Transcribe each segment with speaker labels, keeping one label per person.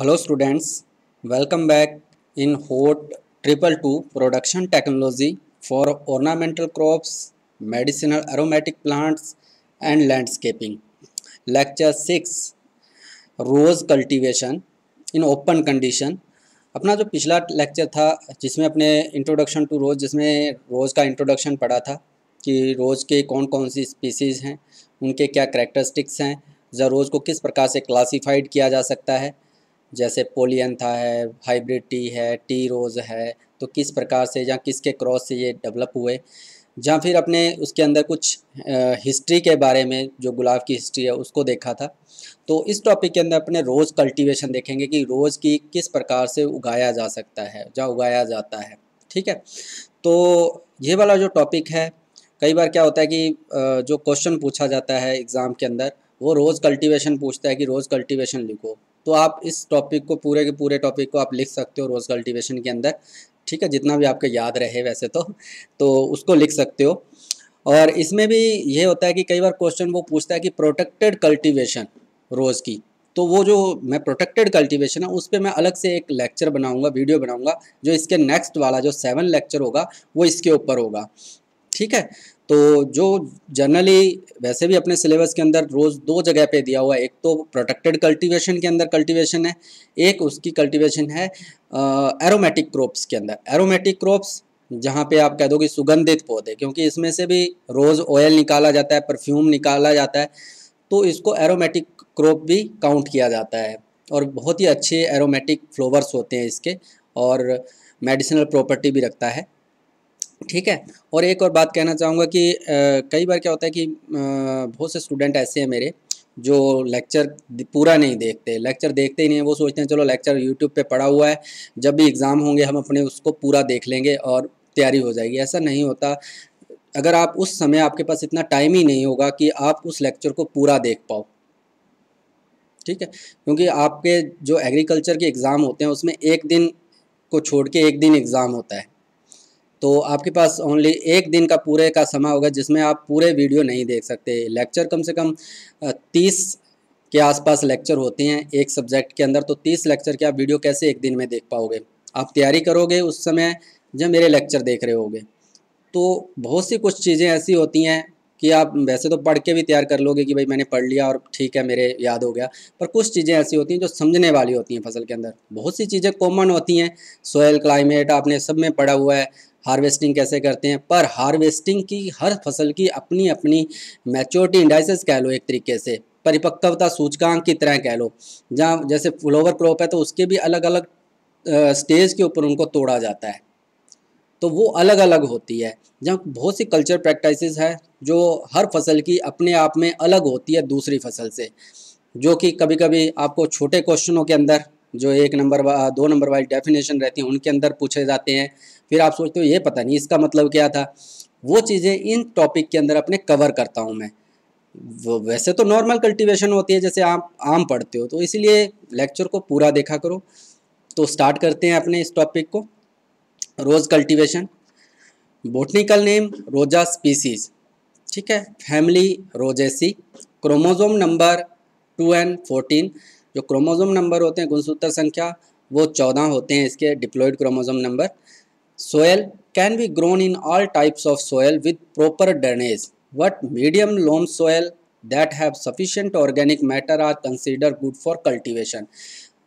Speaker 1: Hello students welcome back in hort triple two production technology for ornamental crops medicinal aromatic plants and landscaping lecture six rose cultivation in open condition अपना जो पिछला lecture था जिसमें अपने introduction to रोज़ जिसमें रोज़ का introduction पढ़ा था कि रोज़ के कौन कौन सी स्पीसीज़ हैं उनके क्या करेक्टरिस्टिक्स हैं जो रोज़ को किस प्रकार से क्लासीफाइड किया जा सकता है जैसे पोलियंथा है हाइब्रिड टी है टी रोज़ है तो किस प्रकार से या किसके क्रॉस से ये डेवलप हुए या फिर अपने उसके अंदर कुछ हिस्ट्री के बारे में जो गुलाब की हिस्ट्री है उसको देखा था तो इस टॉपिक के अंदर अपने रोज़ कल्टीवेशन देखेंगे कि रोज़ की किस प्रकार से उगाया जा सकता है या उगाया जाता है ठीक है तो ये वाला जो टॉपिक है कई बार क्या होता है कि जो क्वेश्चन पूछा जाता है एग्ज़ाम के अंदर वो रोज़ कल्टीवेशन पूछता है कि रोज़ कल्टीवेशन लिखो तो आप इस टॉपिक को पूरे के पूरे टॉपिक को आप लिख सकते हो रोज़ कल्टिवेशन के अंदर ठीक है जितना भी आपके याद रहे वैसे तो तो उसको लिख सकते हो और इसमें भी ये होता है कि कई बार क्वेश्चन वो पूछता है कि प्रोटेक्टेड कल्टिवेशन रोज़ की तो वो जो मैं प्रोटेक्टेड कल्टिवेशन है उस पर मैं अलग से एक लेक्चर बनाऊंगा वीडियो बनाऊंगा जो इसके नेक्स्ट वाला जो सेवन लेक्चर होगा वो इसके ऊपर होगा ठीक है तो जो जनरली वैसे भी अपने सिलेबस के अंदर रोज़ दो जगह पे दिया हुआ है एक तो प्रोटेक्टेड कल्टीवेशन के अंदर कल्टीवेशन है एक उसकी कल्टीवेशन है एरोमेटिक क्रॉप्स के अंदर एरोमेटिक क्रॉप्स जहाँ पे आप कह दो कि सुगंधित पौधे क्योंकि इसमें से भी रोज़ ऑयल निकाला जाता है परफ्यूम निकाला जाता है तो इसको एरोमेटिक क्रॉप भी काउंट किया जाता है और बहुत ही अच्छे एरोमेटिक फ्लोवर्स होते हैं इसके और मेडिसिनल प्रॉपर्टी भी रखता है ठीक है और एक और बात कहना चाहूँगा कि आ, कई बार क्या होता है कि बहुत से स्टूडेंट ऐसे हैं मेरे जो लेक्चर पूरा नहीं देखते लेक्चर देखते ही नहीं वो सोचते हैं चलो लेक्चर यूट्यूब पे पड़ा हुआ है जब भी एग्ज़ाम होंगे हम अपने उसको पूरा देख लेंगे और तैयारी हो जाएगी ऐसा नहीं होता अगर आप उस समय आपके पास इतना टाइम ही नहीं होगा कि आप उस लेक्चर को पूरा देख पाओ ठीक है क्योंकि आपके जो एग्रीकल्चर के एग्ज़ाम होते हैं उसमें एक दिन को छोड़ के एक दिन एग्ज़ाम होता है तो आपके पास ओनली एक दिन का पूरे का समय होगा जिसमें आप पूरे वीडियो नहीं देख सकते लेक्चर कम से कम तीस के आसपास लेक्चर होते हैं एक सब्जेक्ट के अंदर तो तीस लेक्चर के आप वीडियो कैसे एक दिन में देख पाओगे आप तैयारी करोगे उस समय जब मेरे लेक्चर देख रहे होगे तो बहुत सी कुछ चीज़ें ऐसी होती हैं कि आप वैसे तो पढ़ के भी तैयार कर लोगे कि भाई मैंने पढ़ लिया और ठीक है मेरे याद हो गया पर कुछ चीज़ें ऐसी होती हैं जो समझने वाली होती हैं फसल के अंदर बहुत सी चीज़ें कॉमन होती हैं सोयल क्लाइमेट आपने सब में पढ़ा हुआ है हार्वेस्टिंग कैसे करते हैं पर हार्वेस्टिंग की हर फसल की अपनी अपनी मैच्योरिटी इंडाइसिस कह लो एक तरीके से परिपक्वता सूचकांक की तरह कह लो जहाँ जैसे फ्लोवर क्रॉप है तो उसके भी अलग अलग स्टेज के ऊपर उनको तोड़ा जाता है तो वो अलग अलग होती है जहाँ बहुत सी कल्चर प्रैक्टिसेस है जो हर फसल की अपने आप में अलग होती है दूसरी फसल से जो कि कभी कभी आपको छोटे क्वेश्चनों के अंदर जो एक नंबर दो नंबर वाली डेफिनेशन रहती है उनके अंदर पूछे जाते हैं फिर आप सोचते हो ये पता नहीं इसका मतलब क्या था वो चीज़ें इन टॉपिक के अंदर अपने कवर करता हूँ मैं वैसे तो नॉर्मल कल्टीवेशन होती है जैसे आप आम पढ़ते हो तो इसीलिए लेक्चर को पूरा देखा करो तो स्टार्ट करते हैं अपने इस टॉपिक को rose cultivation botanical name Rosa species ठीक है family Rosaceae chromosome number two N fourteen जो क्रोमोजोम नंबर होते हैं गुणसूत्र संख्या वो चौदह होते हैं इसके diploid chromosome number Soil can be grown in all types of soil with proper drainage. What medium loam soil that have sufficient organic matter are considered good for cultivation.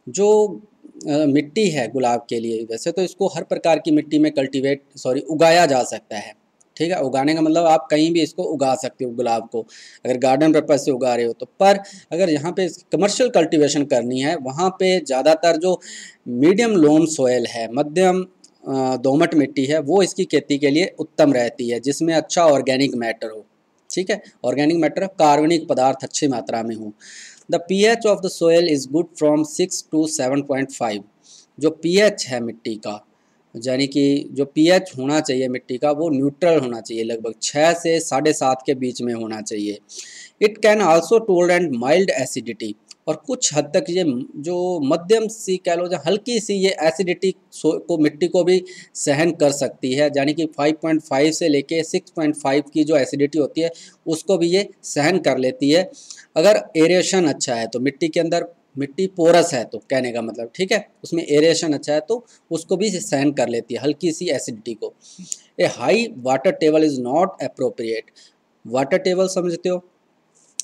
Speaker 1: जो आ, मिट्टी है गुलाब के लिए वैसे तो इसको हर प्रकार की मिट्टी में कल्टिवेट सॉरी उगाया जा सकता है ठीक है उगाने का मतलब आप कहीं भी इसको उगा सकते हो गुलाब को अगर गार्डन पर्पज से उगा रहे हो तो पर अगर यहाँ पे कमर्शियल कल्टीवेशन करनी है वहाँ पे ज़्यादातर जो मीडियम लोम सोयल है मध्यम दोमट मिट्टी है वो इसकी खेती के लिए उत्तम रहती है जिसमें अच्छा ऑर्गेनिक मैटर हो ठीक है ऑर्गेनिक मैटर कार्बनिक पदार्थ अच्छी मात्रा में हो the P H of the soil is good from six to seven point five जो पी एच है मिट्टी का यानी कि जो पी एच होना चाहिए मिट्टी का वो न्यूट्रल होना चाहिए लगभग छः से साढ़े सात के बीच में होना चाहिए it can also tolerate mild acidity और कुछ हद तक ये जो मध्यम सी कह लो या हल्की सी ये एसिडिटी को मिट्टी को भी सहन कर सकती है यानी कि 5.5 से लेके 6.5 की जो एसिडिटी होती है उसको भी ये सहन कर लेती है अगर एरिएशन अच्छा है तो मिट्टी के अंदर मिट्टी पोरस है तो कहने का मतलब ठीक है उसमें एरिएशन अच्छा है तो उसको भी सहन कर लेती है हल्की सी एसिडिटी को a high water table is not appropriate water table समझते हो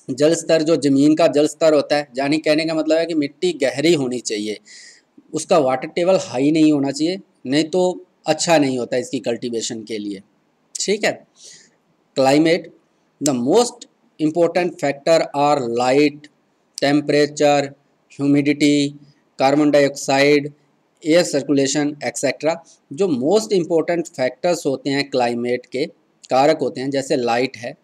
Speaker 1: जल स्तर जो ज़मीन का जल स्तर होता है यानी कहने का मतलब है कि मिट्टी गहरी होनी चाहिए उसका वाटर टेबल हाई नहीं होना चाहिए नहीं तो अच्छा नहीं होता इसकी कल्टीवेशन के लिए ठीक है climate the most important factor are light temperature humidity carbon dioxide air circulation etcetera जो मोस्ट इम्पोर्टेंट फैक्टर्स होते हैं क्लाइमेट के कारक होते हैं जैसे लाइट है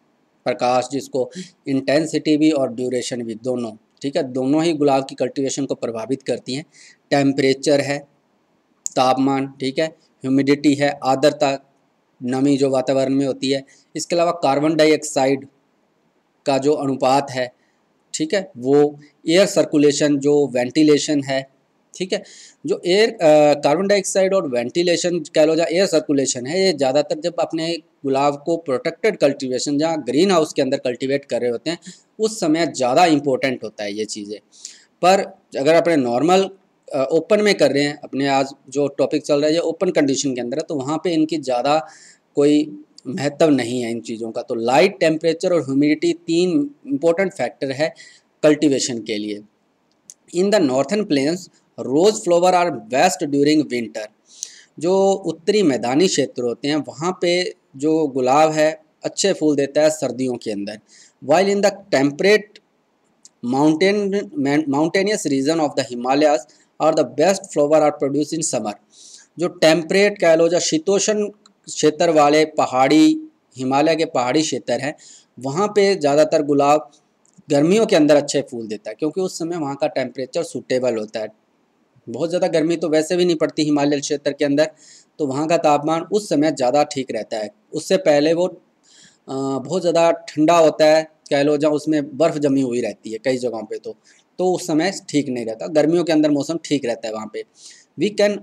Speaker 1: प्रकाश जिसको इंटेंसिटी भी और ड्यूरेशन भी दोनों ठीक है दोनों ही गुलाब की कल्टीवेशन को प्रभावित करती हैं टेम्परेचर है तापमान ठीक है ह्यूमिडिटी है आर्द्रता नमी जो वातावरण में होती है इसके अलावा कार्बन डाइऑक्साइड का जो अनुपात है ठीक है वो एयर सर्कुलेशन जो वेंटिलेशन है ठीक है जो एयर कार्बन डाइऑक्साइड और वेंटिलेशन कह लो या एयर सर्कुलेशन है ये ज़्यादातर जब अपने गुलाब को प्रोटेक्टेड कल्टीवेशन जहाँ ग्रीन हाउस के अंदर कल्टीवेट कर रहे होते हैं उस समय ज़्यादा इम्पोर्टेंट होता है ये चीज़ें पर अगर अपने नॉर्मल ओपन uh, में कर रहे हैं अपने आज जो टॉपिक चल रहा है ये ओपन कंडीशन के अंदर है तो वहाँ पर इनकी ज़्यादा कोई महत्व नहीं है इन चीज़ों का तो लाइट टेम्परेचर और ह्यूमिडिटी तीन इम्पोर्टेंट फैक्टर है कल्टिवेशन के लिए in the northern plains rose flower are best during winter जो उत्तरी मैदानी क्षेत्र होते हैं वहाँ पे जो गुलाब है अच्छे फूल देता है सर्दियों के अंदर while in the temperate mountain mountainous region of the Himalayas are the best flower are produce in summer जो टेम्परेट कह लो या शीतोषण क्षेत्र वाले पहाड़ी हिमालय के पहाड़ी क्षेत्र हैं वहाँ पे ज़्यादातर गुलाब गर्मियों के अंदर अच्छे फूल देता है क्योंकि उस समय वहाँ का टेम्परेचर सूटेबल होता है बहुत ज़्यादा गर्मी तो वैसे भी नहीं पड़ती हिमालय क्षेत्र के अंदर तो वहाँ का तापमान उस समय ज़्यादा ठीक रहता है उससे पहले वो बहुत ज़्यादा ठंडा होता है कह लो जहाँ उसमें बर्फ़ जमी हुई रहती है कई जगहों पे तो तो उस समय ठीक नहीं रहता गर्मियों के अंदर मौसम ठीक रहता है वहाँ पे we can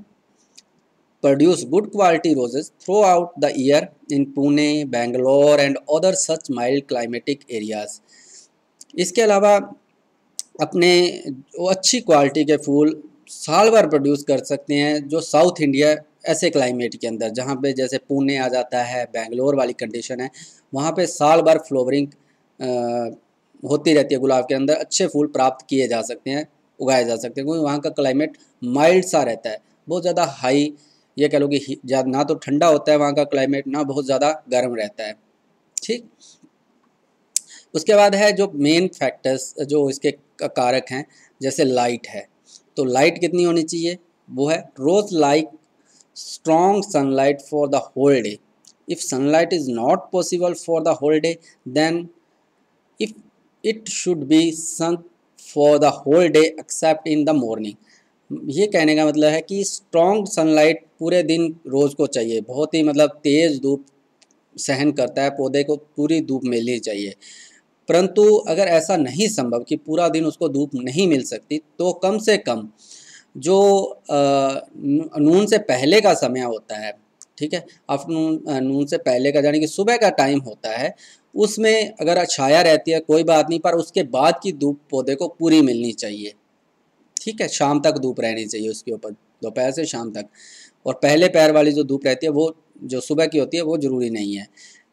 Speaker 1: produce good quality roses throughout the year in Pune Bangalore and other such mild climatic areas इसके अलावा अपने वो अच्छी क्वालिटी के फूल साल भर प्रोड्यूस कर सकते हैं जो साउथ इंडिया ऐसे क्लाइमेट के अंदर जहाँ पे जैसे पुणे आ जाता है बेंगलोर वाली कंडीशन है वहाँ पे साल भर फ्लोवरिंग होती रहती है गुलाब के अंदर अच्छे फूल प्राप्त किए जा सकते हैं उगाए जा सकते हैं क्योंकि वहाँ का क्लाइमेट माइल्ड सा रहता है बहुत ज़्यादा हाई ये कह लो कि ना तो ठंडा होता है वहाँ का क्लाइमेट ना बहुत ज़्यादा गर्म रहता है ठीक उसके बाद है जो मेन फैक्टर्स जो इसके कारक हैं जैसे लाइट है तो लाइट कितनी होनी चाहिए वो है rose like strong light for the whole day if sun light is not possible for the whole day then if it should be sun for the whole day except in the morning ये कहने का मतलब है कि strong sun light पूरे दिन रोज को चाहिए बहुत ही मतलब तेज धूप सहन करता है पौधे को पूरी धूप मिलनी चाहिए परंतु अगर ऐसा नहीं संभव कि पूरा दिन उसको धूप नहीं मिल सकती तो कम से कम जो नून से पहले का समय होता है ठीक है आफ्टरनून नून से पहले का यानी कि सुबह का टाइम होता है उसमें अगर छाया रहती है कोई बात नहीं पर उसके बाद की धूप पौधे को पूरी मिलनी चाहिए ठीक है शाम तक धूप रहनी चाहिए उसके ऊपर दोपहर से शाम तक और पहले पैर वाली जो धूप रहती है वो जो सुबह की होती है वो ज़रूरी नहीं है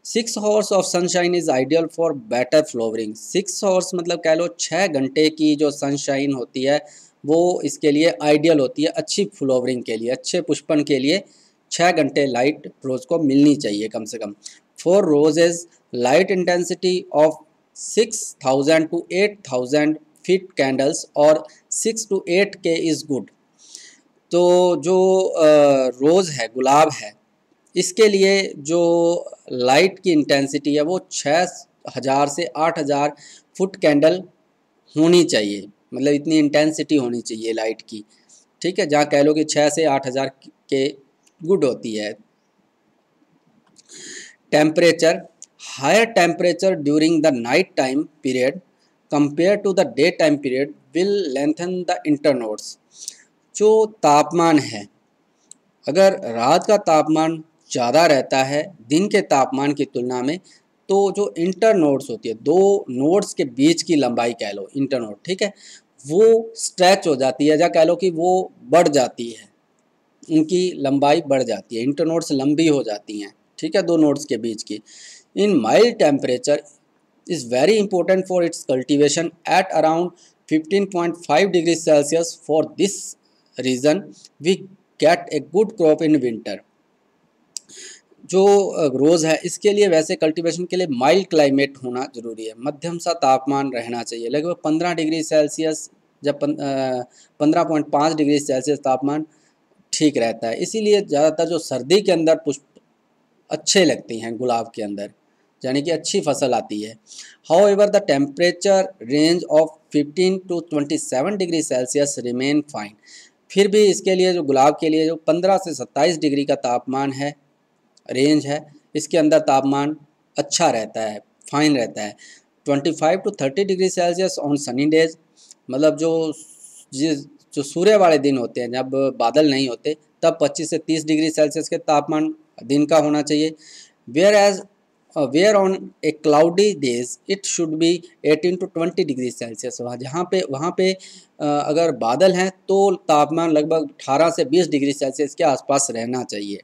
Speaker 1: six hours of sunshine is ideal for better flowering six hours मतलब कह लो छः घंटे की जो सनशाइन होती है वो इसके लिए आइडियल होती है अच्छी फ्लोवरिंग के लिए अच्छे पुष्पन के लिए छः घंटे लाइट रोज़ को मिलनी चाहिए कम से कम for roses light intensity of six thousand to eight thousand foot candles और six to eight K is good तो जो रोज़ है गुलाब है इसके लिए जो लाइट की इंटेंसिटी है वो छः हज़ार से आठ हज़ार फुट कैंडल होनी चाहिए मतलब इतनी इंटेंसिटी होनी चाहिए लाइट की ठीक है जहाँ कह लो कि छः से आठ हज़ार के गुड होती है temperature higher temperature during the night time period compare to the day time period will lengthen the internodes जो तापमान है अगर रात का तापमान ज़्यादा रहता है दिन के तापमान की तुलना में तो जो इंटर नोड्स होती है दो नोड्स के बीच की लंबाई कह लो इंटर नोड ठीक है वो स्ट्रेच हो जाती है या कह लो कि वो बढ़ जाती है उनकी लंबाई बढ़ जाती है इंटर नोड्स लंबी हो जाती हैं ठीक है दो नोड्स के बीच की in mild temperature is very important for its cultivation at around 15.5 degree Celsius for this reason we get a good crop in winter जो रोज़ है इसके लिए वैसे कल्टीवेशन के लिए माइल्ड क्लाइमेट होना ज़रूरी है मध्यम सा तापमान रहना चाहिए लगभग पंद्रह डिग्री सेल्सियस जब पंद्रह पॉइंट पाँच डिग्री सेल्सियस तापमान ठीक रहता है इसीलिए ज़्यादातर जो सर्दी के अंदर पुष्प अच्छे लगती हैं गुलाब के अंदर यानी कि अच्छी फसल आती है however the temperature range of 15 to 27 degree Celsius remain fine फिर भी इसके लिए जो गुलाब के लिए जो 15 से 27 डिग्री का तापमान है रेंज है इसके अंदर तापमान अच्छा रहता है फाइन रहता है 25 to 30 degree Celsius on sunny days मतलब जो जिस जो सूर्य वाले दिन होते हैं जब बादल नहीं होते तब 25 से 30 डिग्री सेल्सियस के तापमान दिन का होना चाहिए whereas where on a cloudy days it should be 18 to 20 degree Celsius वहाँ जहाँ पे वहाँ पे uh, अगर बादल हैं तो तापमान लगभग 18 से 20 डिग्री सेल्सियस के आसपास रहना चाहिए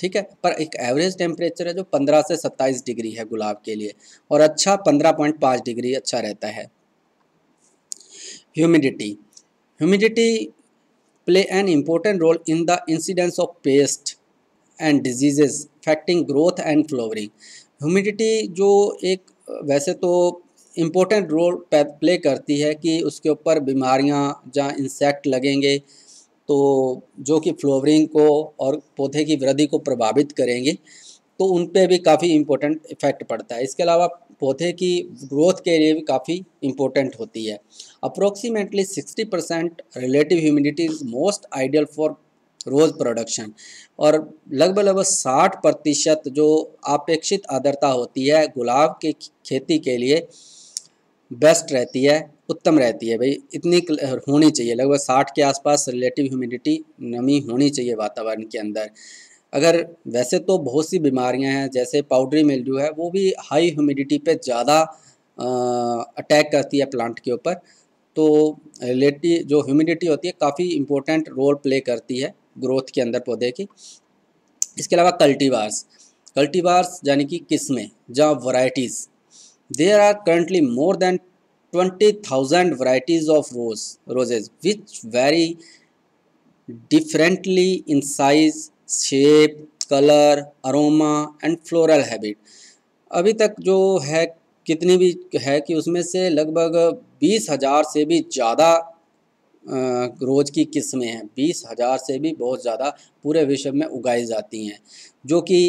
Speaker 1: ठीक है पर एक एवरेज टेम्परेचर है जो 15 से 27 डिग्री है गुलाब के लिए और अच्छा 15.5 डिग्री अच्छा रहता है humidity humidity play an important role in the incidence of pest and diseases affecting growth and flowering humidity जो एक वैसे तो इम्पोर्टेंट रोल प्ले करती है कि उसके ऊपर बीमारियाँ जहाँ इंसेक्ट लगेंगे तो जो कि फ्लोवरिंग को और पौधे की वृद्धि को प्रभावित करेंगी तो उन पर भी काफ़ी इम्पोर्टेंट इफेक्ट पड़ता है इसके अलावा पौधे की ग्रोथ के लिए भी काफ़ी इम्पोर्टेंट होती है approximately 60 percent relative humidity is most ideal for rose production और लगभग लगभग 60 प्रतिशत जो अपेक्षित आदरता होती है गुलाब की खेती के लिए बेस्ट रहती है उत्तम रहती है भाई इतनी होनी चाहिए लगभग साठ के आसपास रिलेटिव ह्यूमिडिटी नमी होनी चाहिए वातावरण के अंदर अगर वैसे तो बहुत सी बीमारियां हैं जैसे पाउडरी मिल्ड्यू है वो भी हाई ह्यूमिडिटी पे ज़्यादा अटैक करती है प्लांट के ऊपर तो रिलेटिव जो ह्यूमिडिटी होती है काफ़ी इम्पोर्टेंट रोल प्ले करती है ग्रोथ के अंदर पौधे की इसके अलावा कल्टीवार्स कल्टीवार्स यानी कि किस्में जहाँ varieties there are currently more than 20,000 varieties of rose, roses which vary differently in size, shape, color, aroma and floral habit. अभी तक जो है कितनी भी है कि उसमें से लगभग बीस हज़ार से भी ज़्यादा रोज़ की किस्में हैं बीस हज़ार से भी बहुत ज़्यादा पूरे विश्व में उगाई जाती हैं जो कि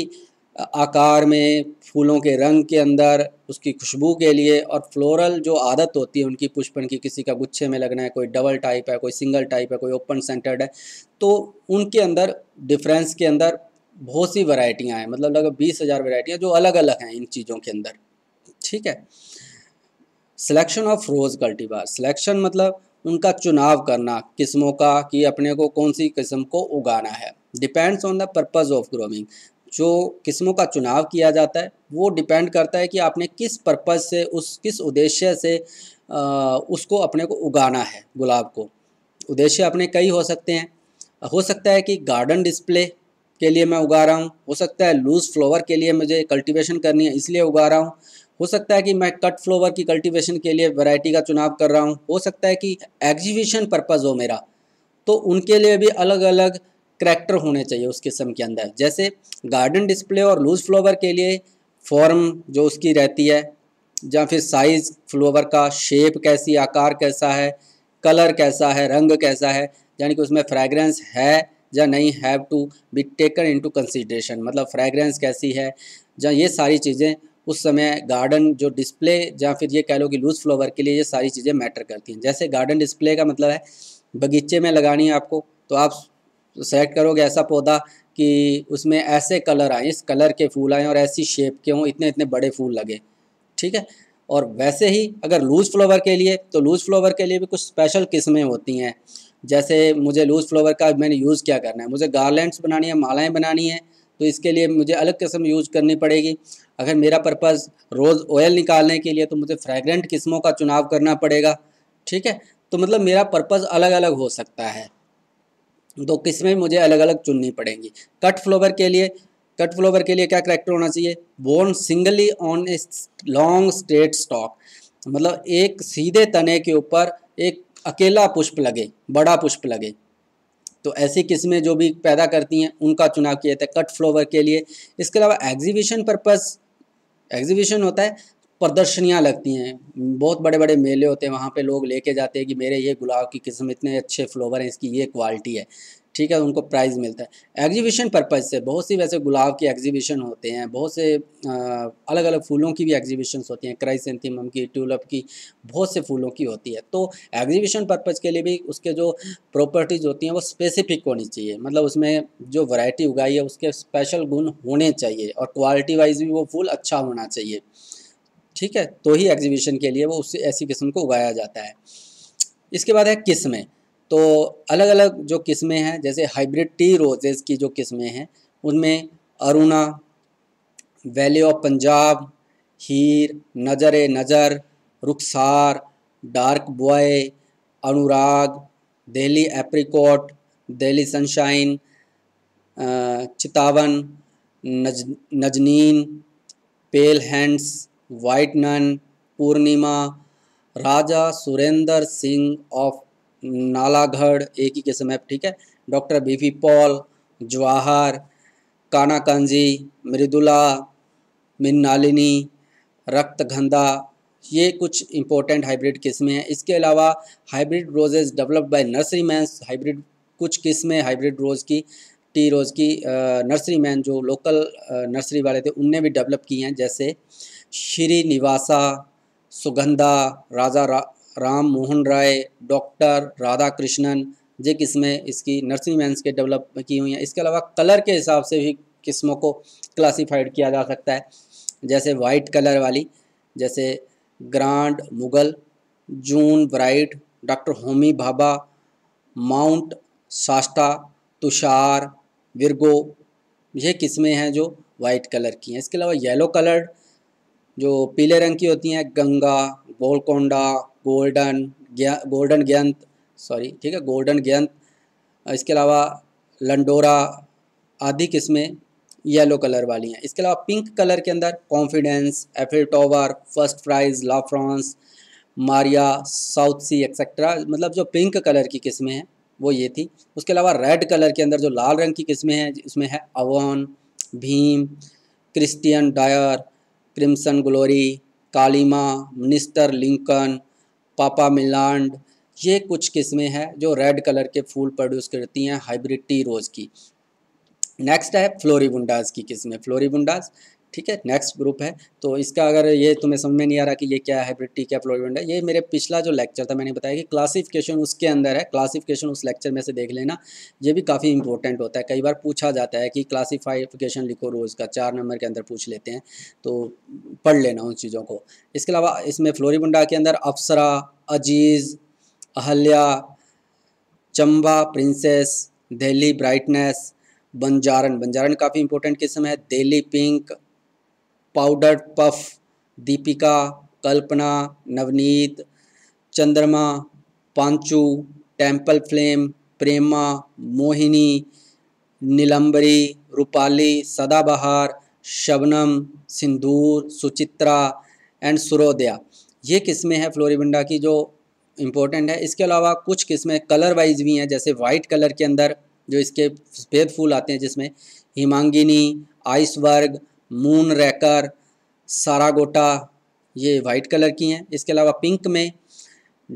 Speaker 1: आकार में फूलों के रंग के अंदर उसकी खुशबू के लिए और फ्लोरल जो आदत होती है उनकी पुष्पन की किसी का गुच्छे में लगना है कोई डबल टाइप है कोई सिंगल टाइप है कोई ओपन सेंटर्ड है तो उनके अंदर डिफरेंस के अंदर बहुत सी वैरायटियाँ हैं मतलब लगभग बीस हज़ार वैरायटियाँ जो अलग अलग हैं इन चीज़ों के अंदर ठीक है selection of rose cultivar selection मतलब उनका चुनाव करना किस्मों का कि अपने को कौन सी किस्म को उगाना है depends on the purpose of growing जो किस्मों का चुनाव किया जाता है वो डिपेंड करता है कि आपने किस पर्पज़ से उस किस उद्देश्य से आ, उसको अपने को उगाना है गुलाब को उद्देश्य अपने कई हो सकते हैं हो सकता है कि गार्डन डिस्प्ले के लिए मैं उगा रहा हूँ हो सकता है लूज़ फ्लावर के लिए मुझे कल्टीवेशन करनी है इसलिए उगा रहा हूँ हो सकता है कि मैं कट फ्लावर की कल्टीवेशन के लिए वैरायटी का चुनाव कर रहा हूँ हो सकता है कि एग्जीबिशन पर्पज़ हो मेरा तो उनके लिए भी अलग अलग करैक्टर होने चाहिए उस किस्म के अंदर जैसे गार्डन डिस्प्ले और लूज़ फ्लोवर के लिए फॉर्म जो उसकी रहती है या फिर साइज़ फ्लोवर का शेप कैसी आकार कैसा है कलर कैसा है रंग कैसा है यानी कि उसमें फ्रेगरेंस है या नहीं have to be taken into consideration मतलब फ्रेगरेंस कैसी है या ये सारी चीज़ें उस समय गार्डन जो डिस्प्ले या फिर ये कह लो कि लूज़ फ्लावर के लिए ये सारी चीज़ें मैटर करती हैं जैसे गार्डन डिस्प्ले का मतलब है बगीचे में लगानी है आपको तो आप सेलेक्ट करोगे ऐसा पौधा कि उसमें ऐसे कलर आए इस कलर के फूल आएँ और ऐसी शेप के हों इतने इतने बड़े फूल लगे ठीक है और वैसे ही अगर लूज़ फ्लावर के लिए तो लूज़ फ्लावर के लिए भी कुछ स्पेशल किस्में होती हैं जैसे मुझे लूज़ फ्लावर का मैंने यूज़ क्या करना है मुझे गार्लेंट्स बनानी है मालाएँ बनानी हैं तो इसके लिए मुझे अलग किस्म यूज़ करनी पड़ेगी अगर मेरा पर्पज़ रोज़ ऑयल निकालने के लिए तो मुझे फ्रेगरेंट किस्मों का चुनाव करना पड़ेगा ठीक है तो मतलब मेरा पर्पज़ अलग अलग हो सकता है दो किस्में मुझे अलग अलग चुननी पड़ेंगी कट फ्लोवर के लिए कट फ्लोवर के लिए क्या करेक्टर होना चाहिए borne singly on a long straight stalk मतलब एक सीधे तने के ऊपर एक अकेला पुष्प लगे बड़ा पुष्प लगे तो ऐसी किस्में जो भी पैदा करती हैं उनका चुनाव किया जाता है कट फ्लोवर के लिए इसके अलावा एग्जीबिशन पर्पज़ एग्जीबिशन होता है प्रदर्शनियाँ लगती हैं बहुत बड़े बड़े मेले होते हैं वहाँ पे लोग लेके जाते हैं कि मेरे ये गुलाब की किस्म इतने अच्छे फ्लोवर हैं इसकी ये क्वालिटी है ठीक है उनको प्राइज़ मिलता है एग्जीबिशन पर्पज़ से बहुत सी वैसे गुलाब के एग्जीबिशन होते हैं बहुत से आ, अलग अलग फूलों की भी एग्जीबिशन होती हैं क्राइसेंथीम की ट्यूलप की बहुत से फूलों की होती है तो एग्जीबिशन पर्पज़ के लिए भी उसके जो प्रॉपर्टीज़ होती हैं वो स्पेसिफिक होनी चाहिए मतलब उसमें जो वैरायटी उगाई है उसके स्पेशल गुण होने चाहिए और क्वालिटी वाइज भी वो फूल अच्छा होना चाहिए ठीक है तो ही एग्जीबिशन के लिए वो उस ऐसी किस्म को उगाया जाता है इसके बाद है किस्में तो अलग अलग जो किस्में हैं जैसे हाइब्रिड टी रोजेज़ की जो किस्में हैं उनमें अरुणा वैली ऑफ पंजाब हीर नजर ए Nazar Rukhsar dark boy Anurag Delhi apricot Delhi sunshine Chitwan नज Naznin pale hands white nun Purnima Raja Surendra Singh of Nalagarh एक ही किस्म है ठीक है doctor B P Pal Jawahar काना कंजी मृदुला मिन्नालिनी रक्तगंधा ये कुछ इंपॉर्टेंट हाइब्रिड किस्में हैं इसके अलावा hybrid roses developed by nursery man hybrid कुछ किस्में हाइब्रिड रोज़ की टी रोज़ की नर्सरी मैन जो लोकल नर्सरी वाले थे उनने भी डेवलप की हैं जैसे श्रीनिवासा सुगंधा राजा रा, राम मोहन राय डॉक्टर राधा कृष्णन जे किस्में इसकी नर्सिंग मैंस के डेवलप की हुई हैं इसके अलावा कलर के हिसाब से भी किस्मों को क्लासिफाइड किया जा सकता है जैसे वाइट कलर वाली जैसे grand Mughal June bright doctor Homi Bhabha mount Shasta Tushar Virgo यह किस्में हैं जो वाइट कलर की हैं इसके अलावा येलो कलर्ड जो पीले रंग की होती हैं गंगा गोलकोंडा गोल्डन गोल्डन गेंद सॉरी ठीक है गोल्डन गेंद इसके अलावा लंडोरा आदि किस्में येलो कलर वाली हैं इसके अलावा पिंक कलर के अंदर confidence Eiffel tower first prize La France Maria south sea etcetera मतलब जो पिंक कलर की किस्में हैं वो ये थी उसके अलावा रेड कलर के अंदर जो लाल रंग की किस्में हैं इसमें है Avon Bhim Christian Dior crimson glory Kalima minister Lincoln papa Meilland ये कुछ किस्में हैं जो रेड कलर के फूल प्रोड्यूस करती हैं हाइब्रिड टी रोज़ की नेक्स्ट है फ्लोरीबुंडाज की किस्में फ्लोरीबुंडाज ठीक है नेक्स्ट ग्रुप है तो इसका अगर ये तुम्हें समझ में नहीं आ रहा कि ये क्या है टी क्या फ्लोरीबेंट है ये मेरे पिछला जो लेक्चर था मैंने बताया कि क्लासिफिकेशन उसके अंदर है क्लासिफिकेशन उस लेक्चर में से देख लेना ये भी काफ़ी इंपॉर्टेंट होता है कई बार पूछा जाता है कि क्लासीफाइफिकेशन लिखो रोज़ का चार नंबर के अंदर पूछ लेते हैं तो पढ़ लेना उन चीज़ों को इसके अलावा इसमें फ्लोरिबुंडा के अंदर अप्सरा अजीज़ अहल्या चंबा प्रिंसेस दिल्ली ब्राइटनेस बंजारन बंजारन काफ़ी इंपॉर्टेंट किस्म है Delhi pink powder puff Deepika Kalpana Navneet Chandrama Panchu temple flame Prema Mohini Neelambari Rupali Sadabahar Shabnam Sindoor Suchitra and Surodaya ये किस्में हैं फ्लोरीबंडा की जो इम्पोर्टेंट है इसके अलावा कुछ किस्में कलर वाइज भी हैं जैसे वाइट कलर के अंदर जो इसके सफ़ेद फूल आते हैं जिसमें हिमांगिनी आइस वर्ग मून रैकर सारागोटा ये वाइट कलर की हैं इसके अलावा पिंक में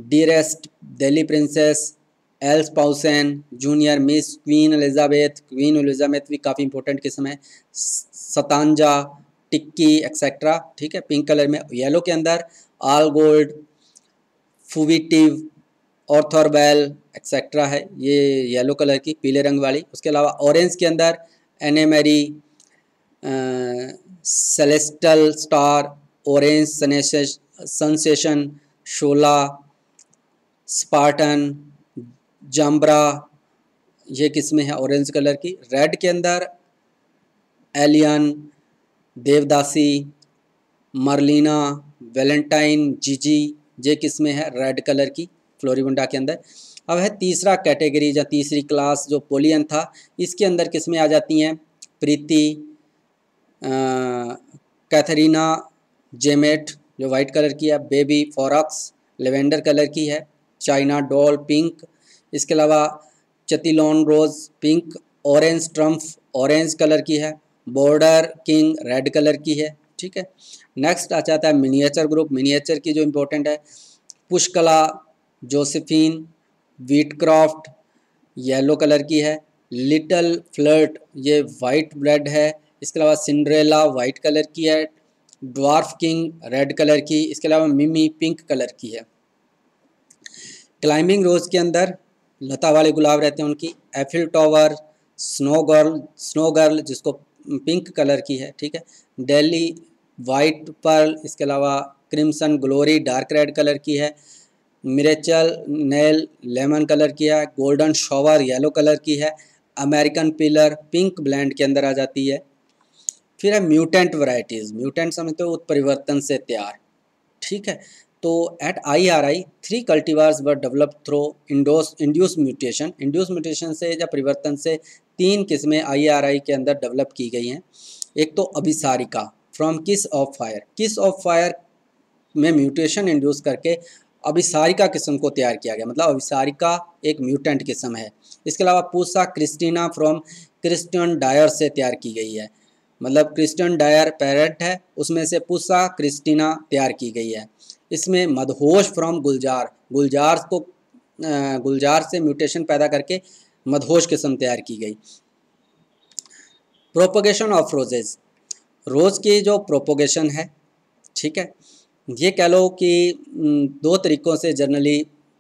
Speaker 1: dearest Delhi princess Else Poulsen junior miss queen Elizabeth queen Elizabeth भी काफ़ी इंपॉर्टेंट किस्म है सतानजा टिक्की एक्सेट्रा ठीक है पिंक कलर में येलो के अंदर आल गोल्ड फूविटिव ऑर्थोरबेल एक्सेट्रा है ये येलो कलर की पीले रंग वाली उसके अलावा ऑरेंज के अंदर Annemarie celestial star orange sensation Shola Spartan Zambra ये किस्में हैं ऑरेंज कलर की रेड के अंदर एलियन देवदासी मरलिना वेलेंटाइन जीजी ये किस्में हैं रेड कलर की फ्लोरीबंडा के अंदर अब है तीसरा कैटेगरी या तीसरी क्लास जो पोलियन था इसके अंदर किस्में आ जाती हैं प्रीति कैथरीना जेमेट जो वाइट कलर की है बेबी फॉरक्स लेवेंडर कलर की है चाइना डॉल पिंक इसके अलावा Chatillon rose pink orange triumph orange colour की है बॉर्डर किंग रेड कलर की है ठीक है नेक्स्ट आ जाता है मिनिएचर ग्रुप मिनिएचर की जो इम्पोर्टेंट है Pushkala Josephine Wheatcroft yellow colour की है लिटल फ्लर्ट ये वाइट ब्रेड है इसके अलावा सिंड्रेला वाइट कलर की है ड्वार्फ किंग रेड कलर की इसके अलावा मिमी पिंक कलर की है क्लाइंबिंग रोज़ के अंदर लता वाले गुलाब रहते हैं उनकी Eiffel tower snow girl snow girl जिसको पिंक कलर की है ठीक है डेली वाइट पर्ल इसके अलावा crimson glory dark red colour की है मिरेचल नेल लेमन कलर की है गोल्डन शॉवर येलो कलर की है अमेरिकन पिलर पिंक ब्लैंड के अंदर आ जाती है फिर है म्यूटेंट वराइटीज म्यूटेंट समझते हो तो उत्परिवर्तन से तैयार ठीक है तो at I R I three cultivars were develop through induce induce mutation induce mutation से या परिवर्तन से तीन किस्में आई आर आई के अंदर डेवलप की गई हैं एक तो Abhisarika from kiss of fire kiss of fire में म्यूटेशन इंड्यूस करके अभिसारिका किस्म को तैयार किया गया मतलब अभिसारिका एक म्यूटेंट किस्म है इसके अलावा Pusa Christina from Christian Dior से तैयार की गई है मतलब क्रिस्टन डायर पैरेट है उसमें से पुसा क्रिस्टीना तैयार की गई है इसमें मदहोश फ्रॉम गुलजार गुलजार को गुलजार से म्यूटेशन पैदा करके मदहोश किस्म तैयार की गई प्रोपोगेशन ऑफ रोजेज रोज़ की जो प्रोपोगेशन है ठीक है ये कह लो कि दो तरीक़ों से जनरली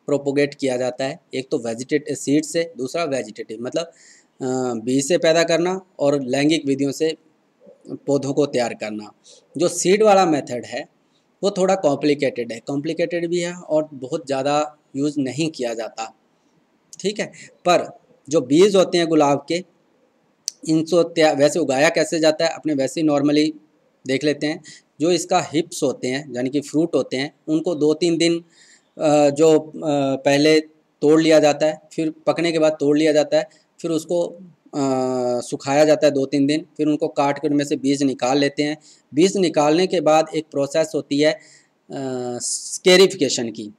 Speaker 1: प्रोपोगेट किया जाता है एक तो वेजिटेट सीड से दूसरा वेजिटेटिव मतलब बीज से पैदा करना और लैंगिक विधियों से पौधों को तैयार करना जो सीड वाला मेथड है वो थोड़ा कॉम्प्लिकेटेड है कॉम्प्लिकेटेड भी है और बहुत ज़्यादा यूज़ नहीं किया जाता ठीक है पर जो बीज होते हैं गुलाब के इनसो वैसे उगाया कैसे जाता है अपने वैसे ही नॉर्मली देख लेते हैं जो इसका हिप्स होते हैं यानी कि फ्रूट होते हैं उनको दो तीन दिन जो पहले तोड़ लिया जाता है फिर पकने के बाद तोड़ लिया जाता है फिर उसको सुखाया जाता है दो तीन दिन फिर उनको काट कर उनमें से बीज निकाल लेते हैं बीज निकालने के बाद एक प्रोसेस होती है स्केरिफिकेशन की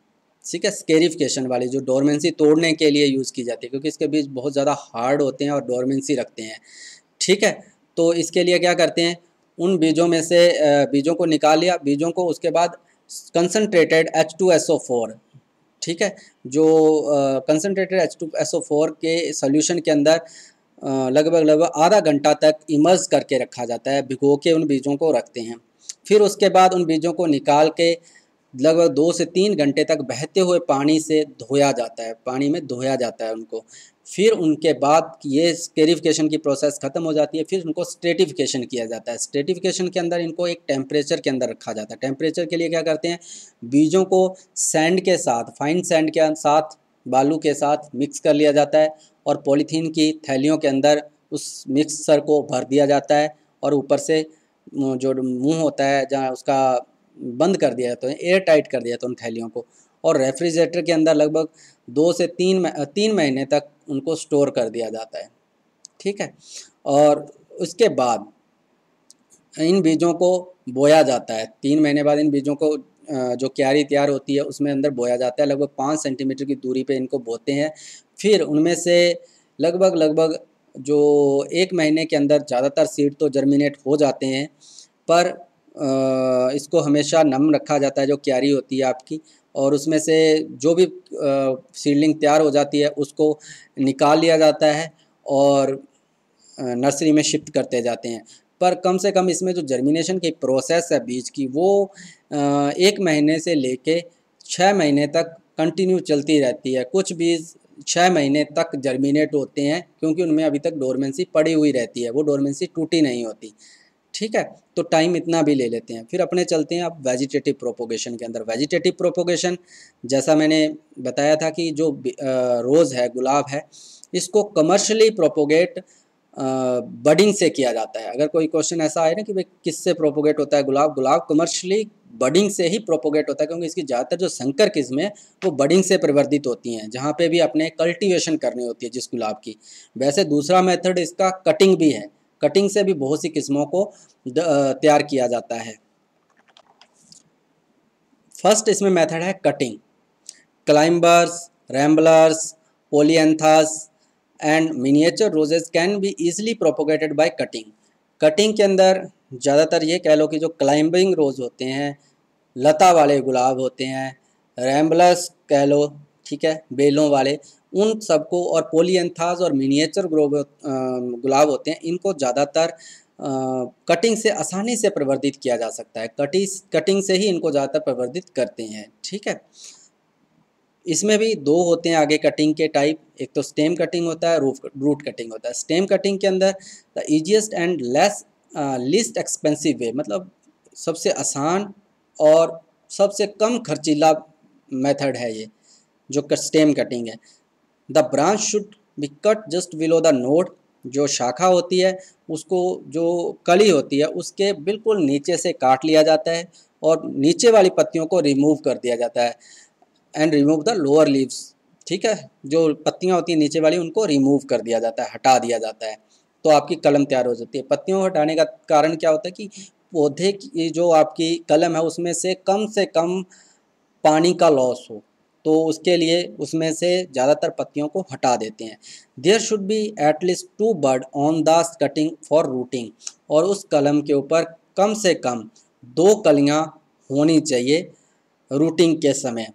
Speaker 1: ठीक है स्केरिफिकेशन वाली जो डोरमेंसी तोड़ने के लिए यूज़ की जाती है क्योंकि इसके बीज बहुत ज़्यादा हार्ड होते हैं और डोरमेंसी रखते हैं ठीक है तो इसके लिए क्या करते हैं उन बीजों में से बीजों को निकाल लिया बीजों को उसके बाद concentrated H two S O four ठीक है जो concentrated H two S O four के सोल्यूशन के अंदर लगभग लगभग आधा घंटा तक इमर्ज करके रखा जाता है भिगो के उन बीजों को रखते हैं फिर उसके बाद उन बीजों को निकाल के लगभग दो से तीन घंटे तक बहते हुए पानी से धोया जाता है पानी में धोया जाता है उनको फिर उनके बाद ये स्केरिफिकेशन की प्रोसेस ख़त्म हो जाती है फिर उनको स्टेटिफिकेशन किया जाता है स्टेटिफिकेशन के अंदर इनको एक टेम्परेचर के अंदर रखा जाता है टेम्परेचर के लिए क्या करते हैं बीजों को सैंड के साथ फाइन सैंड के साथ बालू के साथ मिक्स कर लिया जाता है और पॉलीथीन की थैलियों के अंदर उस मिक्सर को भर दिया जाता है और ऊपर से जो मुंह होता है जहाँ उसका बंद कर दिया जाता है एयर टाइट कर दिया जाता है उन थैलियों को और रेफ्रिजरेटर के अंदर लगभग दो से तीन तीन महीने तक उनको स्टोर कर दिया जाता है ठीक है और उसके बाद इन बीजों को बोया जाता है तीन महीने बाद इन बीजों को जो क्यारी तैयार होती है उसमें अंदर बोया जाता है लगभग पाँच सेंटीमीटर की दूरी पे इनको बोते हैं फिर उनमें से लगभग लगभग जो एक महीने के अंदर ज़्यादातर सीड तो जर्मिनेट हो जाते हैं पर इसको हमेशा नम रखा जाता है जो क्यारी होती है आपकी और उसमें से जो भी सीडलिंग तैयार हो जाती है उसको निकाल लिया जाता है और नर्सरी में शिफ्ट करते जाते हैं पर कम से कम इसमें जो जर्मिनेशन की प्रोसेस है बीज की वो एक महीने से लेके छः महीने तक कंटिन्यू चलती रहती है कुछ बीज छः महीने तक जर्मिनेट होते हैं क्योंकि उनमें अभी तक डोरमेंसी पड़ी हुई रहती है वो डोरमेंसी टूटी नहीं होती ठीक है तो टाइम इतना भी ले लेते हैं फिर अपने चलते हैं अब वेजिटेटिव प्रोपोगेशन के अंदर वेजिटेटिव प्रोपोगेशन जैसा मैंने बताया था कि जो रोज़ है गुलाब है इसको कमर्शली प्रोपोगेट बडिंग से किया जाता है अगर कोई क्वेश्चन ऐसा आए ना कि भाई किससे प्रोपोगेट होता है गुलाब गुलाब कमर्शली बडिंग से ही प्रोपोगेट होता है क्योंकि इसकी ज़्यादातर जो संकर किस्में वो बडिंग से परिवर्तित होती हैं जहाँ पे भी अपने कल्टीवेशन करनी होती है जिस गुलाब की वैसे दूसरा मेथड इसका कटिंग भी है कटिंग से भी बहुत सी किस्मों को तैयार किया जाता है फर्स्ट इसमें मेथड है cutting climbers ramblers polyanthus and miniature roses can be easily propagated by cutting cutting के अंदर ज़्यादातर ये कह लो कि जो क्लाइंबिंग रोज़ होते हैं लता वाले गुलाब होते हैं रैम्बलस कह लो ठीक है बेलों वाले उन सबको और पोलियंथाज और मिनिएचर गुलाब होते हैं इनको ज़्यादातर कटिंग से आसानी से प्रवर्धित किया जा सकता है कटिंग कटिंग से ही इनको ज़्यादातर प्रवर्धित करते हैं ठीक है इसमें भी दो होते हैं आगे कटिंग के टाइप एक तो स्टेम कटिंग होता है रूफ रूट कटिंग होता है स्टेम कटिंग के अंदर the easiest and less least expensive way मतलब सबसे आसान और सबसे कम खर्चीला मेथड है ये जो स्टेम कटिंग है the branch should be cut just below the node जो शाखा होती है उसको जो कली होती है उसके बिल्कुल नीचे से काट लिया जाता है और नीचे वाली पत्तियों को रिमूव कर दिया जाता है and remove the lower leaves ठीक है जो पत्तियाँ होती हैं नीचे वाली उनको रिमूव कर दिया जाता है हटा दिया जाता है तो आपकी कलम तैयार हो जाती है पत्तियों को हटाने का कारण क्या होता है कि पौधे की जो आपकी कलम है उसमें से कम से कम पानी का लॉस हो तो उसके लिए उसमें से ज़्यादातर पत्तियों को हटा देते हैं there should be at least two bud on the cutting for rooting और उस कलम के ऊपर कम से कम दो कलियाँ होनी चाहिए रूटिंग के समय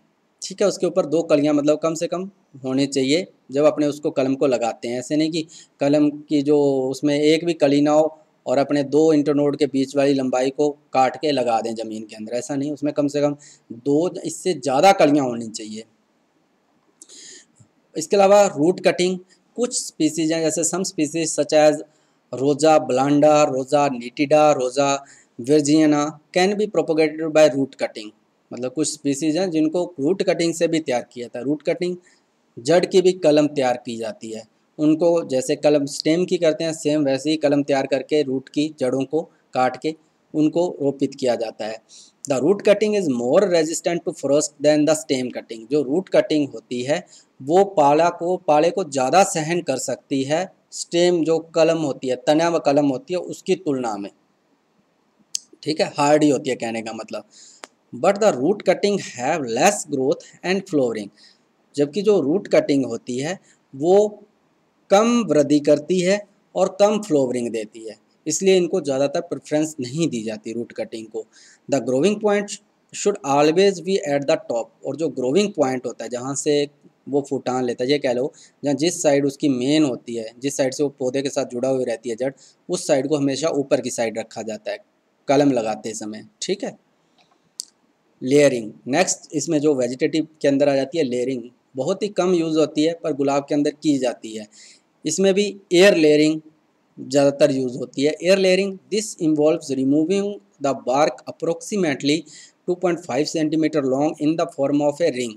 Speaker 1: ठीक है उसके ऊपर दो कलियाँ मतलब कम से कम होने चाहिए जब अपने उसको कलम को लगाते हैं ऐसे नहीं कि कलम की जो उसमें एक भी कली ना हो और अपने दो इंटरनोड के बीच वाली लंबाई को काट के लगा दें ज़मीन के अंदर ऐसा नहीं उसमें कम से कम दो इससे ज़्यादा कलियाँ होनी चाहिए इसके अलावा रूट कटिंग कुछ स्पीसीज हैं जैसे सम स्पीसीज सच एज रोजा ब्लांडा Rosa nitida Rosa virginiana can be propagated by root cutting मतलब कुछ स्पीसीज हैं जिनको रूट कटिंग से भी तैयार किया जाता है रूट कटिंग जड़ की भी कलम तैयार की जाती है उनको जैसे कलम स्टेम की करते हैं सेम वैसे ही कलम तैयार करके रूट की जड़ों को काट के उनको रोपित किया जाता है the root cutting is more resistant to frost than the stem cutting जो रूट कटिंग होती है वो पाला को पाले को ज़्यादा सहन कर सकती है स्टेम जो कलम होती है तनाव कलम होती है उसकी तुलना में ठीक है हार्ड ही होती है कहने का मतलब but the root cutting have less growth and flowering जबकि जो रूट कटिंग होती है वो कम वृद्धि करती है और कम फ्लोवरिंग देती है इसलिए इनको ज़्यादातर प्रेफरेंस नहीं दी जाती रूट कटिंग को the growing point should always be at the top और जो ग्रोविंग पॉइंट होता है जहाँ से वो फुटान लेता है ये कह लो जहाँ जिस साइड उसकी मेन होती है जिस साइड से वो पौधे के साथ जुड़ा हुई रहती है जड़ उस साइड को हमेशा ऊपर की साइड रखा जाता है कलम लगाते समय ठीक है लेयरिंग नेक्स्ट इसमें जो वेजिटेटिव के अंदर आ जाती है लेयरिंग बहुत ही कम यूज़ होती है पर गुलाब के अंदर की जाती है इसमें भी एयर लेयरिंग ज़्यादातर यूज़ होती है air layering this involve removing the bark approximately 2.5 centimetre long in the form of a ring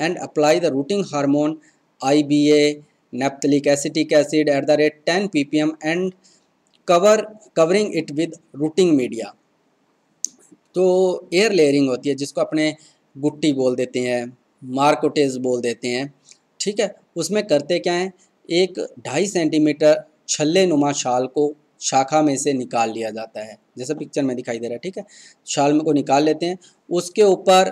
Speaker 1: and apply the rooting hormone I B A naphthalic acetic acid at the rate ten P P M and cover covering it with rooting media तो air layering होती है जिसको अपने गुट्टी बोल देते हैं मार्कोटेज बोल देते हैं ठीक है उसमें करते क्या हैं एक ढाई सेंटीमीटर छल्ले नुमा शाल को शाखा में से निकाल लिया जाता है जैसा पिक्चर में दिखाई दे रहा है ठीक है शाल में को निकाल लेते हैं उसके ऊपर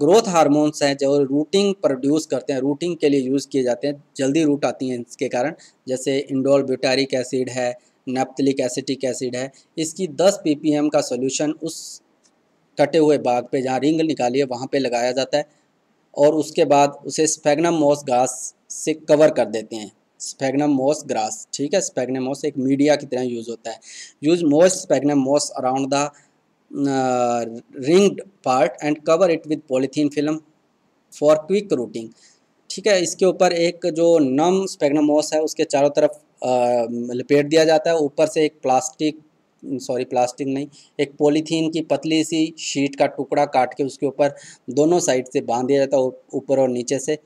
Speaker 1: ग्रोथ हार्मोन्स हैं जो रूटिंग प्रोड्यूस करते हैं रूटिंग के लिए यूज़ किए जाते हैं जल्दी रूट आती हैं इसके कारण जैसे इंडोल ब्यूटारिक एसिड है नेप्थलिक एसिटिक एसिड है इसकी 10 पीपीएम का सोल्यूशन उस कटे हुए बाग पे जहाँ रिंग निकाली है वहाँ पे लगाया जाता है और उसके बाद उसे स्फेगनम मॉस घास से कवर कर देते हैं स्पेगनम मॉस ग्रास ठीक है स्पेगनम मॉस एक मीडिया की तरह यूज़ होता है use moist sphagnum moss around the ringed part and cover it with polythene film for quick rooting ठीक है इसके ऊपर एक जो नम स्पेगनम मॉस है उसके चारों तरफ लपेट मतलब दिया जाता है ऊपर से एक प्लास्टिक सॉरी प्लास्टिक नहीं एक पॉलीथीन की पतली सी शीट का टुकड़ा काट के उसके ऊपर दोनों साइड से बांध दिया जाता है ऊपर और नीचे से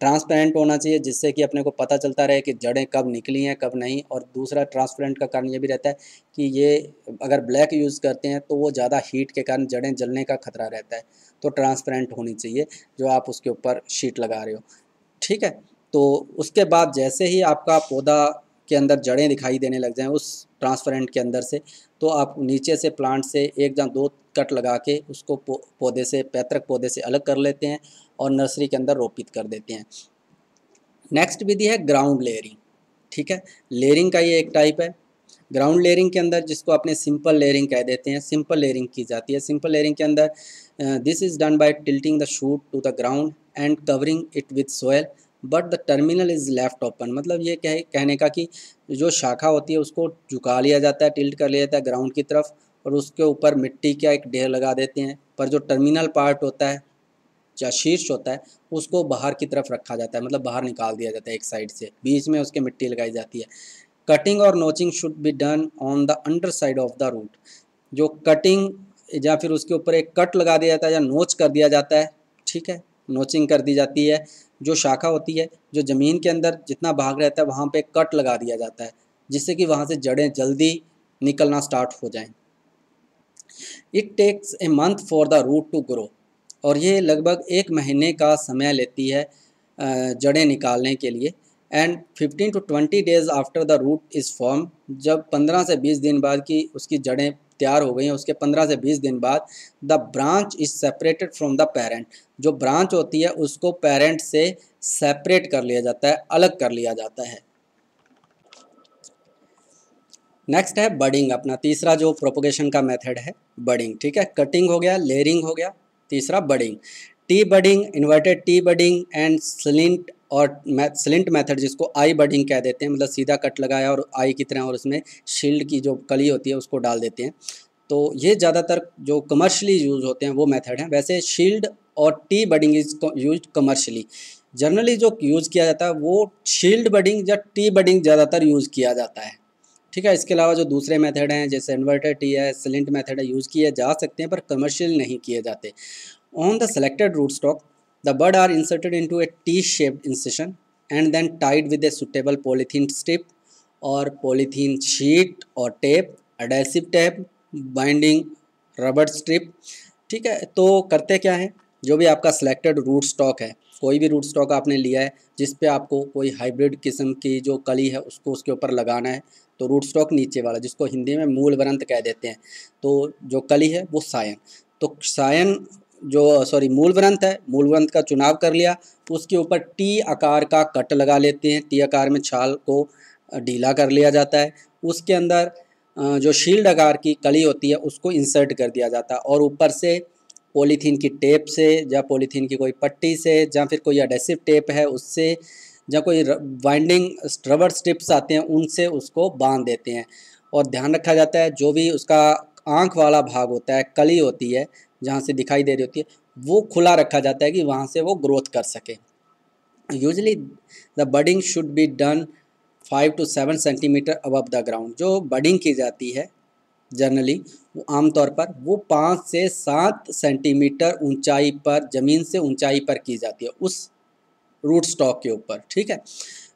Speaker 1: ट्रांसपेरेंट होना चाहिए जिससे कि अपने को पता चलता रहे कि जड़ें कब निकली हैं कब नहीं और दूसरा ट्रांसपेरेंट का कारण ये भी रहता है कि ये अगर ब्लैक यूज़ करते हैं तो वो ज़्यादा हीट के कारण जड़ें जलने का खतरा रहता है तो ट्रांसपेरेंट होनी चाहिए जो आप उसके ऊपर शीट लगा रहे हो ठीक है तो उसके बाद जैसे ही आपका पौधा के अंदर जड़ें दिखाई देने लग जाएँ उस ट्रांसपेरेंट के अंदर से तो आप नीचे से प्लांट से एक या दो कट लगा के उसको पौधे से पैतृक पौधे से अलग कर लेते हैं और नर्सरी के अंदर रोपित कर देते हैं नेक्स्ट विधि है ग्राउंड लेयरिंग ठीक है लेयरिंग का ये एक टाइप है ग्राउंड लेयरिंग के अंदर जिसको अपने सिंपल लेयरिंग कह देते हैं सिंपल लेयरिंग की जाती है सिंपल लेयरिंग के अंदर this is done by tilting the shoot to the ground and covering it with soil but the terminal is left open मतलब ये कह कहने का कि जो शाखा होती है उसको झुका लिया जाता है टिल्ट कर लिया जाता है ग्राउंड की तरफ और उसके ऊपर मिट्टी का एक ढेर लगा देते हैं पर जो टर्मिनल पार्ट होता है या शीर्ष होता है उसको बाहर की तरफ रखा जाता है मतलब बाहर निकाल दिया जाता है एक साइड से बीच में उसके मिट्टी लगाई जाती है कटिंग और notching should be done on the underside of the root जो कटिंग या फिर उसके ऊपर एक कट लगा दिया जाता है या नोच कर दिया जाता है ठीक है नोचिंग कर दी जाती है जो शाखा होती है जो ज़मीन के अंदर जितना भाग रहता है वहाँ पे कट लगा दिया जाता है जिससे कि वहाँ से जड़ें जल्दी निकलना स्टार्ट हो जाएं it takes a month for the root to grow और ये लगभग एक महीने का समय लेती है जड़ें निकालने के लिए and 15 to 20 days after the root is form जब 15 से 20 दिन बाद की उसकी जड़ें तैयार हो गई हैं उसके पंद्रह से बीस दिन बाद the branch is separated from the parent जो ब्रांच होती है उसको पेरेंट से सेपरेट कर लिया जाता है अलग कर लिया जाता है नेक्स्ट है बडिंग अपना तीसरा जो प्रोपोगेशन का मेथड है बडिंग ठीक है कटिंग हो गया लेयरिंग हो गया तीसरा budding T budding inverted T budding and स्लिंट और सिलेंट मेथड जिसको आई बडिंग कह देते हैं मतलब सीधा कट लगाया और आई की तरह और उसमें शील्ड की जो कली होती है उसको डाल देते हैं तो ये ज़्यादातर जो कमर्शली यूज़ होते हैं वो मेथड हैं वैसे शील्ड और T budding is use commercially generally जो यूज़ किया जाता है वो शील्ड बडिंग या टी बडिंग ज़्यादातर यूज़ किया जाता है ठीक है इसके अलावा जो दूसरे मेथड हैं जैसे इन्वर्टर टी है सिलेंट मेथड है यूज़ किए जा सकते हैं पर कमर्शियल नहीं किए जाते on the selected root stock The bud are inserted into a T-shaped incision and then tied with a suitable polythene strip or polythene sheet or tape, adhesive tape, binding rubber strip. ठीक है तो करते क्या है जो भी आपका selected root stock है कोई भी रूट स्टॉक आपने लिया है जिस पे आपको कोई हाइब्रिड किस्म की जो कली है उसको उसके ऊपर लगाना है तो रूट स्टॉक नीचे वाला जिसको हिंदी में मूल वरंत कह देते हैं तो जो कली है वो सायन तो सायन जो सॉरी मूल ग्रंथ है मूल ग्रंथ का चुनाव कर लिया उसके ऊपर टी आकार का कट लगा लेते हैं टी आकार में छाल को ढीला कर लिया जाता है उसके अंदर जो शील्ड आकार की कली होती है उसको इंसर्ट कर दिया जाता है और ऊपर से पॉलीथीन की टेप से या पॉलीथीन की कोई पट्टी से या फिर कोई एडेसिव टेप है उससे या कोई वाइंडिंग रबर स्ट्रिप्स आते हैं उनसे उसको बांध देते हैं और ध्यान रखा जाता है जो भी उसका आँख वाला भाग होता है कली होती है जहाँ से दिखाई दे रही होती है वो खुला रखा जाता है कि वहाँ से वो ग्रोथ कर सके usually the budding should be done five to seven centimetre above the ground जो बडिंग की जाती है जनरली वो आमतौर पर वो पाँच से सात सेंटीमीटर ऊंचाई पर ज़मीन से ऊंचाई पर की जाती है उस रूट स्टॉक के ऊपर ठीक है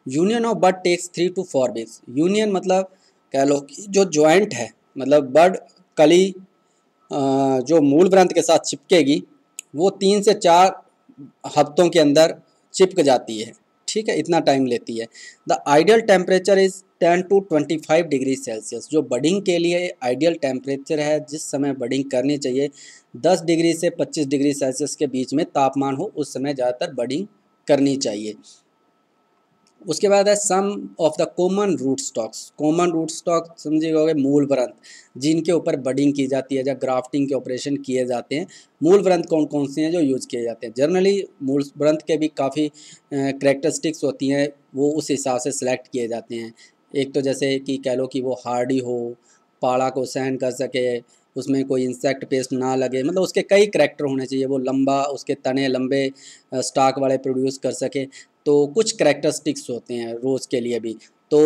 Speaker 1: union of bud takes three to four weeks union मतलब कह लो कि जो ज्वाइंट है मतलब बर्ड कली जो मूल ग्रंथ के साथ चिपकेगी वो तीन से चार हफ्तों के अंदर चिपक जाती है ठीक है इतना टाइम लेती है the ideal temperature is ten to twenty five degree Celsius जो बडिंग के लिए आइडियल टेम्परेचर है जिस समय बडिंग करनी चाहिए दस डिग्री से पच्चीस डिग्री सेल्सियस के बीच में तापमान हो उस समय ज़्यादातर बडिंग करनी चाहिए उसके बाद है some of the common root stocks common root stock समझिएगा मूल व्रंथ जिनके ऊपर बडिंग की जाती है या जा ग्राफ्टिंग के ऑपरेशन किए जाते हैं मूल व्रंथ कौन कौन से हैं जो यूज किए जाते हैं जनरली मूल व्रंथ के भी काफ़ी करेक्टरिस्टिक्स होती हैं वो उस हिसाब से सिलेक्ट किए जाते हैं एक तो जैसे कि कह लो कि वो हार्डी हो पाड़ा को सहन कर सके उसमें कोई इंसेक्ट पेस्ट ना लगे मतलब उसके कई करेक्टर होने चाहिए वो लंबा उसके तने लंबे स्टाक वाले प्रोड्यूस कर सके तो कुछ करेक्टरिस्टिक्स होते हैं रोज़ के लिए भी तो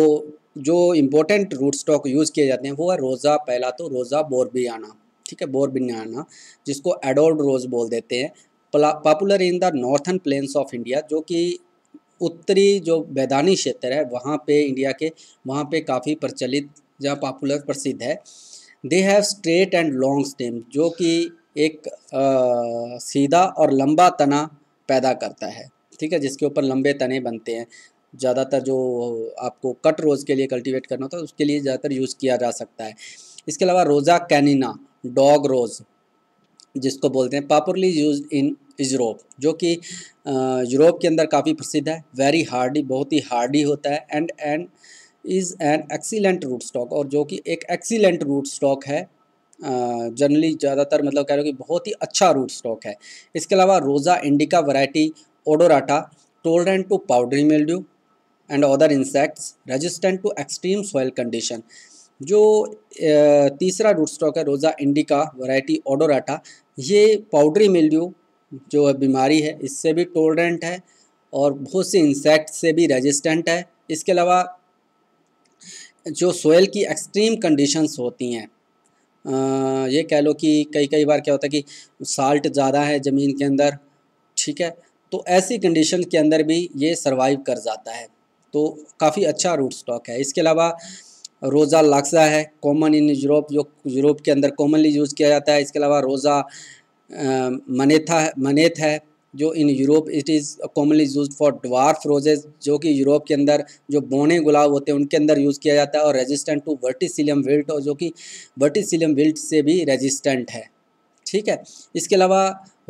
Speaker 1: जो इम्पोर्टेंट रूट स्टॉक यूज़ किए जाते हैं वो है रोज़ा पहला तो रोज़ा बोरबियाना ठीक है बोरबियाना जिसको एडोल्ड रोज़ बोल देते हैं popular in the northern plains of India जो कि उत्तरी जो मैदानी क्षेत्र है वहाँ पे इंडिया के वहाँ पे काफ़ी प्रचलित या पॉपुलर प्रसिद्ध है they have straight and long stem जो कि एक आ, सीधा और लंबा तना पैदा करता है ठीक है जिसके ऊपर लंबे तने बनते हैं ज़्यादातर जो आपको कट रोज़ के लिए कल्टीवेट करना होता है उसके लिए ज़्यादातर यूज़ किया जा सकता है इसके अलावा रोज़ा कैनिना डॉग रोज़ जिसको बोलते हैं पॉपुलरली यूज इन यूरोप जो कि यूरोप के अंदर काफ़ी प्रसिद्ध है वेरी हार्डी बहुत ही हार्डी होता है and and is an excellent root stock और जो कि एक एक्सीलेंट रूट स्टॉक है जनरली ज़्यादातर मतलब कह रहे हो कि बहुत ही अच्छा रूट स्टॉक है इसके अलावा Rosa indica variety odorata, tolerant to powdery mildew and other insects, resistant to extreme soil condition. जो तीसरा रूट स्टॉक है रोज़ा इंडिका वैरायटी ओडोराटा ये पाउडरी मिल्ड्यू जो बीमारी है इससे भी टोलरेंट है और बहुत से इंसेक्ट से भी रेजिस्टेंट है इसके अलावा जो सोयल की एक्सट्रीम कंडीशंस होती हैं ये कह लो कि कई कई बार क्या होता है कि साल्ट ज़्यादा है ज़मीन के अंदर ठीक है तो ऐसी कंडीशन के अंदर भी ये सर्वाइव कर जाता है तो काफ़ी अच्छा रूट स्टॉक है इसके अलावा रोज़ा लाक्सा है कॉमन इन यूरोप जो यूरोप के अंदर कॉमनली यूज़ किया जाता है इसके अलावा रोज़ा मनेथा मनेथ है जो in Europe it is commonly use for dwarf roses जो कि यूरोप के अंदर जो बोने गुलाब होते हैं उनके अंदर यूज़ किया जाता है और रेजिस्टेंट टू वर्टिसिलियम विल्ट और जो कि वर्टिसिलियम विल्ट से भी रेजिस्टेंट है ठीक है इसके अलावा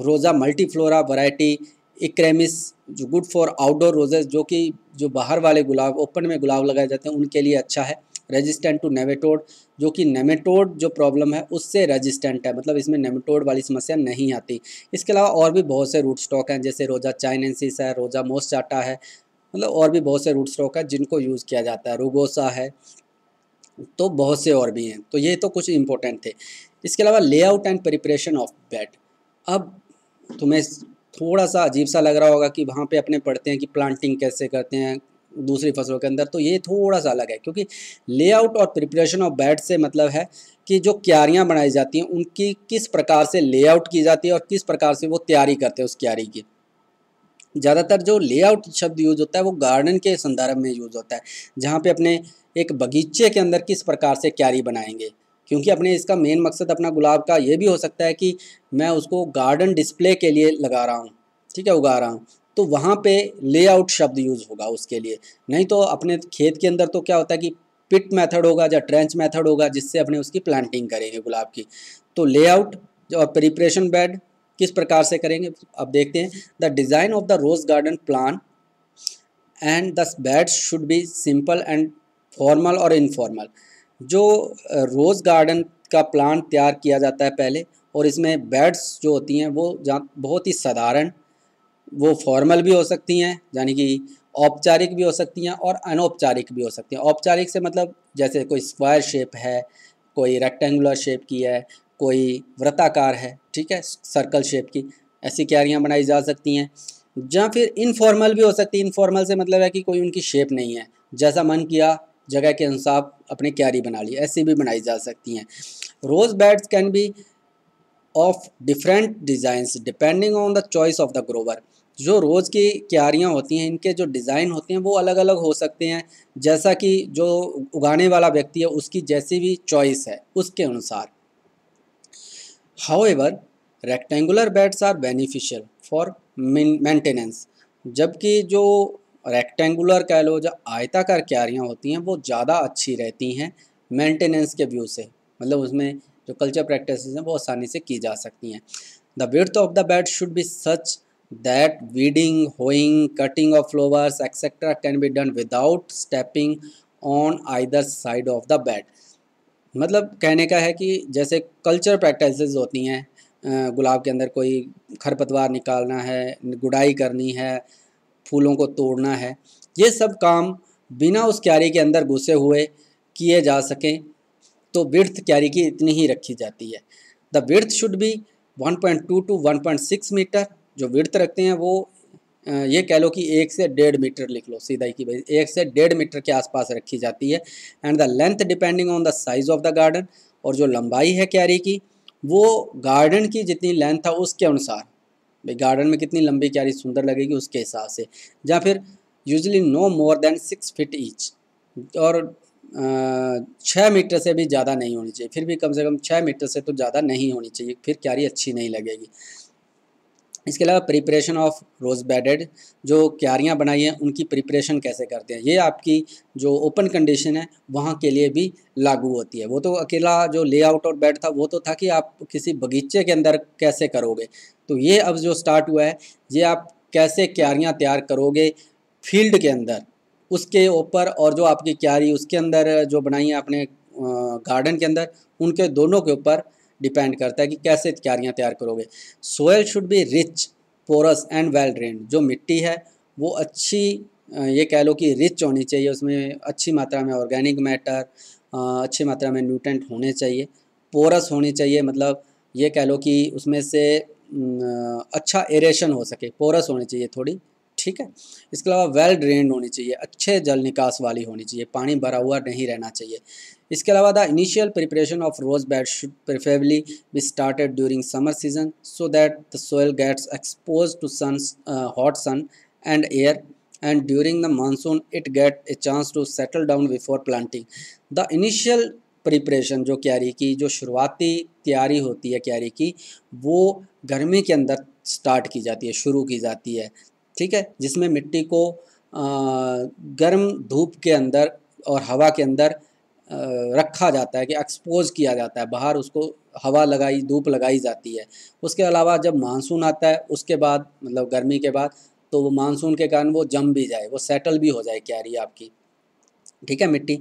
Speaker 1: रोज़ा मल्टीफ्लोरा वैरायटी इक्रेमिस जो गुड फॉर आउटडोर रोजेज जो कि जो बाहर वाले गुलाब ओपन में गुलाब लगाए जाते हैं उनके लिए अच्छा है रेजिस्टेंट टू नेमेटोड जो कि नेमेटोड जो प्रॉब्लम है उससे रेजिस्टेंट है मतलब इसमें नेमेटोड वाली समस्या नहीं आती इसके अलावा और भी बहुत से रूट स्टॉक हैं जैसे रोज़ा चाइनेंसिस है रोज़ा मोस्टाटा है मतलब और भी बहुत से रूट स्टॉक है जिनको यूज़ किया जाता है रूगोसा है तो बहुत से और भी हैं तो ये तो कुछ इंपॉर्टेंट थे इसके अलावा layout and preparation of bed अब तुम्हें थोड़ा सा अजीब सा लग रहा होगा कि वहाँ पे अपने पढ़ते हैं कि प्लांटिंग कैसे करते हैं दूसरी फसलों के अंदर तो ये थोड़ा सा अलग है क्योंकि लेआउट और प्रिपरेशन ऑफ बेड से मतलब है कि जो क्यारियाँ बनाई जाती हैं उनकी किस प्रकार से लेआउट की जाती है और किस प्रकार से वो तैयारी करते हैं उस क्यारी की ज़्यादातर जो लेआउट शब्द यूज़ होता है वो गार्डन के संदर्भ में यूज़ होता है जहाँ पे अपने एक बगीचे के अंदर किस प्रकार से क्यारी बनाएंगे क्योंकि अपने इसका मेन मकसद अपना गुलाब का ये भी हो सकता है कि मैं उसको गार्डन डिस्प्ले के लिए लगा रहा हूँ ठीक है उगा रहा हूँ तो वहाँ पे लेआउट शब्द यूज़ होगा उसके लिए नहीं तो अपने खेत के अंदर तो क्या होता है कि पिट मेथड होगा या ट्रेंच मेथड होगा जिससे अपने उसकी प्लांटिंग करेंगे गुलाब की तो लेआउट और प्रिपरेशन बेड किस प्रकार से करेंगे अब देखते हैं the design of the rose garden plan and the bed should be simple and formal और इनफॉर्मल जो रोज़ गार्डन का प्लान तैयार किया जाता है पहले और इसमें बेड्स जो होती हैं वो बहुत ही साधारण वो फॉर्मल भी हो सकती हैं यानी कि औपचारिक भी हो सकती हैं और अनौपचारिक भी हो सकती हैं औपचारिक से मतलब जैसे कोई स्क्वायर शेप है कोई रेक्टेंगुलर शेप की है कोई व्रताकार है ठीक है सर्कल शेप की ऐसी क्यारियाँ बनाई जा सकती हैं या फिर इनफॉर्मल भी हो सकती है इनफॉर्मल से मतलब है कि कोई उनकी शेप नहीं है जैसा मन किया जगह के अनुसार अपनी क्यारी बना ली ऐसी भी बनाई जा सकती हैं rose beds can be of different designs depending on the choice of the grower जो रोज़ की क्यारियाँ होती हैं इनके जो डिज़ाइन होते हैं वो अलग अलग हो सकते हैं जैसा कि जो उगाने वाला व्यक्ति है उसकी जैसी भी चॉइस है उसके अनुसार however rectangular beds are beneficial for maintenance जबकि जो रेक्टेंगुलर कह लो जो आयताकार क्यारियाँ होती हैं वो ज़्यादा अच्छी रहती हैं मेंटेनेंस के व्यू से मतलब उसमें जो कल्चर प्रैक्टिस हैं वो आसानी से की जा सकती हैं the width of the bed should be such that weeding hoeing cutting of flowers etcetera can be done without stepping on either side of the bed मतलब कहने का है कि जैसे कल्चर प्रैक्टिस होती हैं गुलाब के अंदर कोई खरपतवार निकालना है गुडाई करनी है फूलों को तोड़ना है ये सब काम बिना उस क्यारी के अंदर घुसे हुए किए जा सकें तो बिर्थ क्यारी की इतनी ही रखी जाती है द बिर्थ शुड बी 1.2 टू 1.6 मीटर जो बिर्थ रखते हैं वो ये कह लो कि एक से डेढ़ मीटर लिख लो ही कि भाई एक से डेढ़ मीटर के आसपास रखी जाती है and the length depending on the size of the garden और जो लंबाई है क्यारी की वो गार्डन की जितनी लेंथ है उसके अनुसार भाई गार्डन में कितनी लंबी क्यारी सुंदर लगेगी उसके हिसाब से या फिर usually no more than six feet each और छः मीटर से भी ज़्यादा नहीं होनी चाहिए फिर भी कम से कम छः मीटर से तो ज़्यादा नहीं होनी चाहिए फिर क्यारी अच्छी नहीं लगेगी इसके अलावा प्रिपरेशन ऑफ रोज़ बेडेड जो क्यारियाँ बनाई हैं उनकी प्रिपरेशन कैसे करते हैं ये आपकी जो ओपन कंडीशन है वहाँ के लिए भी लागू होती है वो तो अकेला जो लेआउट और बेड था वो तो था कि आप किसी बगीचे के अंदर कैसे करोगे तो ये अब जो स्टार्ट हुआ है ये आप कैसे क्यारियाँ तैयार करोगे फील्ड के अंदर उसके ऊपर और जो आपकी क्यारी उसके अंदर जो बनाई है आपने गार्डन के अंदर उनके दोनों के ऊपर डिपेंड करता है कि कैसे क्यारियाँ तैयार करोगे soil should be rich porous and well drain जो मिट्टी है वो अच्छी ये कह लो कि रिच होनी चाहिए उसमें अच्छी मात्रा में ऑर्गेनिक मैटर अच्छी मात्रा में न्यूट्रेंट होने चाहिए पोरस होनी चाहिए मतलब ये कह लो कि उसमें से अच्छा एरेशन हो सके पोरस होनी चाहिए थोड़ी ठीक है इसके अलावा वेल ड्रेन होनी चाहिए अच्छे जल निकास वाली होनी चाहिए पानी भरा हुआ नहीं रहना चाहिए इसके अलावा the initial preparation of rose bed should preferably be started during summer season so that the soil gets expose to sun hot sun and air and during the monsoon it get a chance to settle down before planting the initial preparation जो क्यारी की जो शुरुआती तैयारी होती है क्यारी की वो गर्मी के अंदर स्टार्ट की जाती है शुरू की जाती है ठीक है जिसमें मिट्टी को गर्म धूप के अंदर और हवा के अंदर रखा जाता है कि एक्सपोज किया जाता है बाहर उसको हवा लगाई धूप लगाई जाती है उसके अलावा जब मानसून आता है उसके बाद मतलब गर्मी के बाद तो वो मानसून के कारण वो जम भी जाए वो सेटल भी हो जाए क्यारी आपकी ठीक है मिट्टी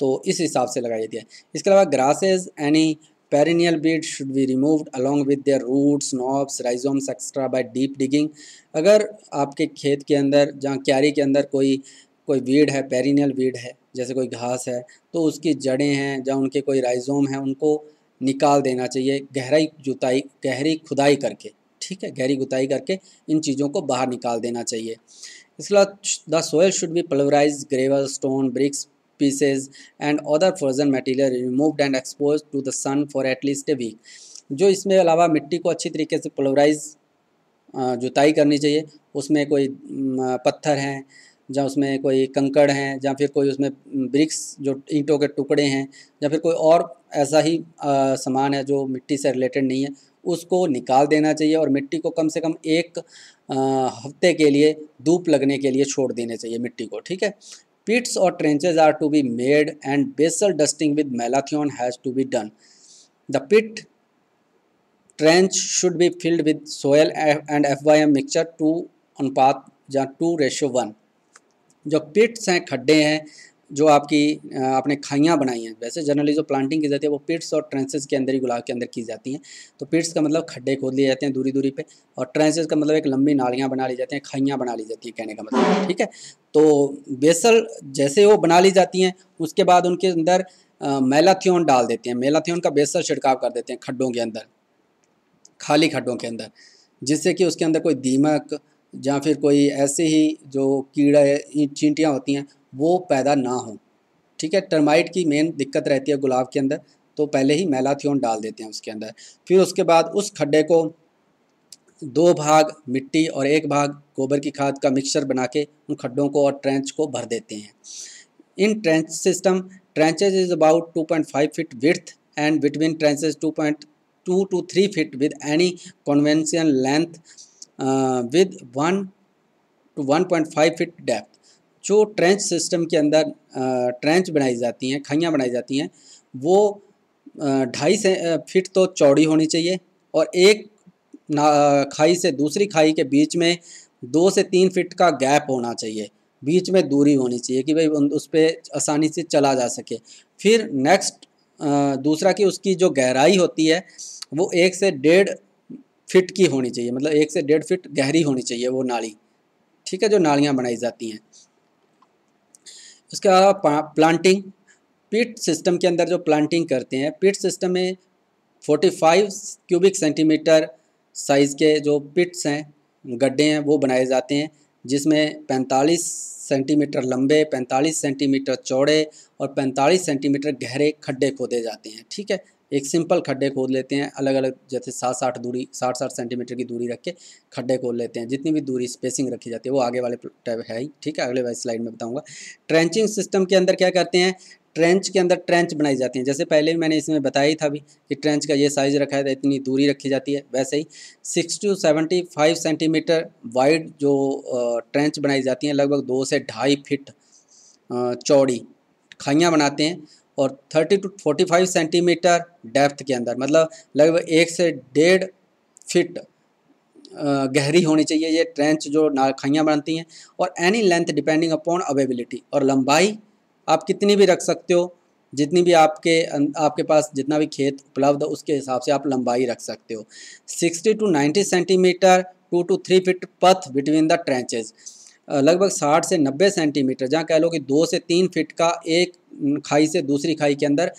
Speaker 1: तो इस हिसाब से लगाई जाती है इसके अलावा grasses any perennial weed should be removed along with their roots knobs rhizomes extra by deep digging अगर आपके खेत के अंदर जहाँ क्यारी के अंदर कोई कोई वीड है पेरिनियल वीड है जैसे कोई घास है तो उसकी जड़ें हैं या उनके कोई राइजोम हैं उनको निकाल देना चाहिए गहराई जुताई गहरी खुदाई करके ठीक है गहरी गुताई करके इन चीज़ों को बाहर निकाल देना चाहिए इसके अलावा the soil should be pulverise gravel stone bricks pieces and other frozen material removed and expose to the sun for at least a week जो इसमें अलावा मिट्टी को अच्छी तरीके से पलवराइज जुताई करनी चाहिए उसमें कोई पत्थर हैं जहाँ उसमें कोई कंकड़ हैं या फिर कोई उसमें ब्रिक्स जो ईंटों के टुकड़े हैं या फिर कोई और ऐसा ही सामान है जो मिट्टी से रिलेटेड नहीं है उसको निकाल देना चाहिए और मिट्टी को कम से कम एक हफ्ते के लिए धूप लगने के लिए छोड़ देने चाहिए मिट्टी को ठीक है पिट्स और trenches are to be made and basal dusting with malathion has to be done the pit trench should be filled with soil and F Y M mixture two अनुपात या टू रेशो वन जो पिट्स हैं खड्डे हैं जो आपकी आपने खाइयाँ बनाई हैं वैसे जनरली जो प्लांटिंग की जाती है वो पिट्स और ट्रेंसेस के अंदर ही गुलाब के अंदर की जाती हैं तो पिट्स का मतलब खड्डे खोद लिए जाते हैं दूरी दूरी पे और ट्रेंसेस का मतलब एक लंबी नालियाँ बना ली जाती हैं खाइयाँ बना ली जाती हैं कहने का मतलब ठीक है तो बेसल जैसे वो बना ली जाती हैं उसके बाद उनके अंदर मेलाथियोन डाल देते हैं मेलाथियोन का बेसल छिड़काव कर देते हैं खड्डों के अंदर खाली खड्डों के अंदर जिससे कि उसके अंदर कोई दीमक या फिर कोई ऐसे ही जो कीड़े चींटियाँ होती हैं वो पैदा ना हो ठीक है टर्माइट की मेन दिक्कत रहती है गुलाब के अंदर तो पहले ही मेलाथियोन डाल देते हैं उसके अंदर फिर उसके बाद उस खड्डे को दो भाग मिट्टी और एक भाग गोबर की खाद का मिक्सचर बना के उन खड्डों को और ट्रेंच को भर देते हैं in trench system trenches is about two point five feet width and between trenches two point two to three feet with any convention length with one to one point five feet depth जो trench system के अंदर trench uh, बनाई जाती हैं खाइयाँ बनाई जाती हैं वो uh, ढाई से फिट uh, तो चौड़ी होनी चाहिए और एक खाई से दूसरी खाई के बीच में दो से तीन फिट का गैप होना चाहिए बीच में दूरी होनी चाहिए कि भाई उस पर आसानी से चला जा सके फिर नेक्स्ट दूसरा कि उसकी जो गहराई होती है वो एक से डेढ़ फिट की होनी चाहिए मतलब एक से डेढ़ फिट गहरी होनी चाहिए वो नाली ठीक है जो नालियाँ बनाई जाती हैं उसके अलावा प्लांटिंग पिट सिस्टम के अंदर जो प्लांटिंग करते हैं पिट सिस्टम में 45 क्यूबिक सेंटीमीटर साइज़ के जो पिट्स हैं गड्ढे हैं वो बनाए जाते हैं जिसमें 45 सेंटीमीटर लंबे 45 सेंटीमीटर चौड़े और 45 सेंटीमीटर गहरे खड्डे खोदे जाते हैं ठीक है एक सिंपल खड्डे खोद लेते हैं अलग अलग जैसे सात साठ दूरी साठ साठ सेंटीमीटर की दूरी रख के खड्डे खोद लेते हैं जितनी भी दूरी स्पेसिंग रखी जाती है वो आगे वाले टाइप है ही ठीक है अगले वाले स्लाइड में बताऊँगा ट्रेंचिंग सिस्टम के अंदर क्या करते हैं ट्रेंच के अंदर ट्रेंच बनाई जाती हैं जैसे पहले भी मैंने इसमें बताया ही था भी कि ट्रेंच का ये साइज़ रखा है तो इतनी दूरी रखी जाती है वैसे ही six to seventy five centimetre wide जो ट्रेंच बनाई जाती हैं लगभग दो से ढाई फिट चौड़ी खाइयाँ बनाते हैं और 30 टू 45 सेंटीमीटर डेप्थ के अंदर मतलब लगभग एक से डेढ़ फिट गहरी होनी चाहिए ये ट्रेंच जो नाखाइयाँ बनती हैं और any length depending upon availability और लंबाई आप कितनी भी रख सकते हो जितनी भी आपके अं, आपके पास जितना भी खेत उपलब्ध है उसके हिसाब से आप लंबाई रख सकते हो 60 to 90 centimetre two to three feet path between the trenches लगभग साठ से नब्बे सेंटीमीटर जहाँ कह लो कि दो से तीन फिट का एक खाई से दूसरी खाई के अंदर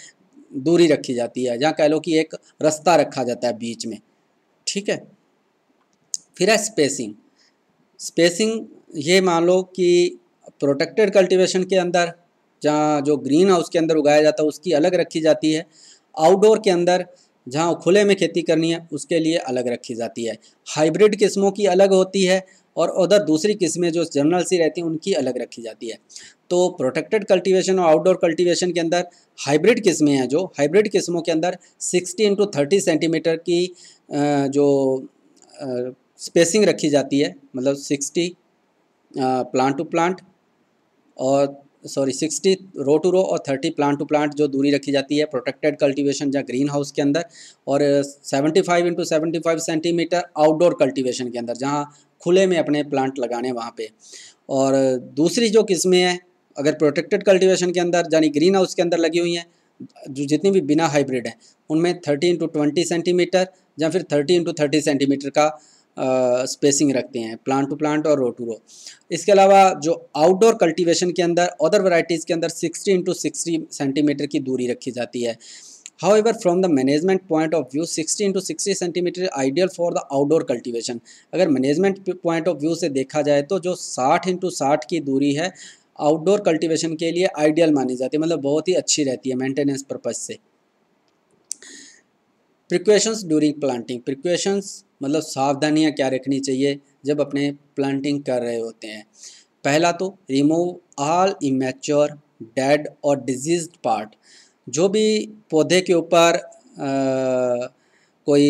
Speaker 1: दूरी रखी जाती है जहाँ कह लो कि एक रास्ता रखा जाता है बीच में ठीक है फिर है स्पेसिंग स्पेसिंग ये मान लो कि प्रोटेक्टेड कल्टीवेशन के अंदर जहाँ जो ग्रीन हाउस के अंदर उगाया जाता है उसकी अलग रखी जाती है आउटडोर के अंदर जहाँ खुले में खेती करनी है उसके लिए अलग रखी जाती है हाइब्रिड किस्मों की अलग होती है और उधर दूसरी किस्में जो जनरल सी रहती हैं उनकी अलग रखी जाती है तो प्रोटेक्टेड कल्टीवेशन और आउटडोर कल्टीवेशन के अंदर हाइब्रिड किस्में हैं जो हाइब्रिड किस्मों के अंदर 60 इंटू थर्टी सेंटीमीटर की जो स्पेसिंग रखी जाती है मतलब 60 प्लांट टू प्लांट और sorry sixty row to row और थर्टी प्लांट टू प्लांट जो दूरी रखी जाती है प्रोटेक्टेड कल्टीवेशन या ग्रीन हाउस के अंदर और seventy five into seventy five centimetre outdoor cultivation के अंदर जहाँ खुले में अपने प्लांट लगाने वहाँ पे और दूसरी जो किस्में हैं अगर प्रोटेक्टेड कल्टीवेशन के अंदर यानी ग्रीन हाउस के अंदर लगी हुई हैं जो जितनी भी बिना हाइब्रिड हैं उनमें थर्टी इंटू ट्वेंटी सेंटीमीटर या फिर थर्टी इंटू थर्टी सेंटीमीटर का स्पेसिंग रखते हैं प्लांट टू प्लांट और रो टू रो इसके अलावा जो आउटडोर कल्टीवेशन के अंदर अदर वराइटीज़ के अंदर सिक्सटी इंटू सिक्सटी सेंटीमीटर की दूरी रखी जाती है however from the management point of view sixty into sixty centimetre ideal for the outdoor cultivation अगर मैनेजमेंट पॉइंट ऑफ व्यू से देखा जाए तो जो साठ इंटू साठ की दूरी है आउटडोर कल्टीवेशन के लिए आइडियल मानी जाती है मतलब बहुत ही अच्छी रहती है मेंटेनेंस पर्पज़ से प्रिक्वेशंस ड्यूरिंग प्लांटिंग प्रिक्वेशंस मतलब सावधानियाँ क्या रखनी चाहिए जब अपने प्लांटिंग कर रहे होते हैं पहला तो रिमूव ऑल इमेच्योर डेड और डिजीज पार्ट जो भी पौधे के ऊपर कोई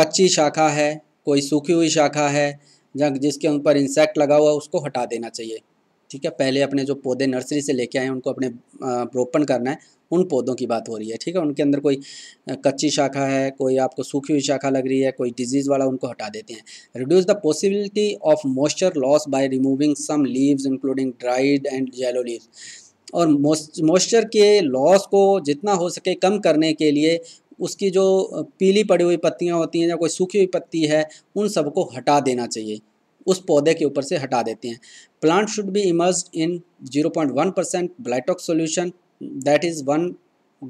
Speaker 1: कच्ची शाखा है कोई सूखी हुई शाखा है जहाँ जिसके ऊपर इंसेक्ट लगा हुआ है उसको हटा देना चाहिए ठीक है पहले अपने जो पौधे नर्सरी से लेके आए हैं उनको अपने रोपण करना है उन पौधों की बात हो रही है ठीक है उनके अंदर कोई कच्ची शाखा है कोई आपको सूखी हुई शाखा लग रही है कोई डिजीज़ वाला उनको हटा देते हैं reduce the possibility of moisture loss by removing some leaves including dried and yellow leaves और मॉइस्चर के लॉस को जितना हो सके कम करने के लिए उसकी जो पीली पड़ी हुई पत्तियाँ होती हैं या कोई सूखी हुई पत्ती है उन सबको हटा देना चाहिए उस पौधे के ऊपर से हटा देते हैं plant should be immerse in 0.1 percent Blitox solution that is one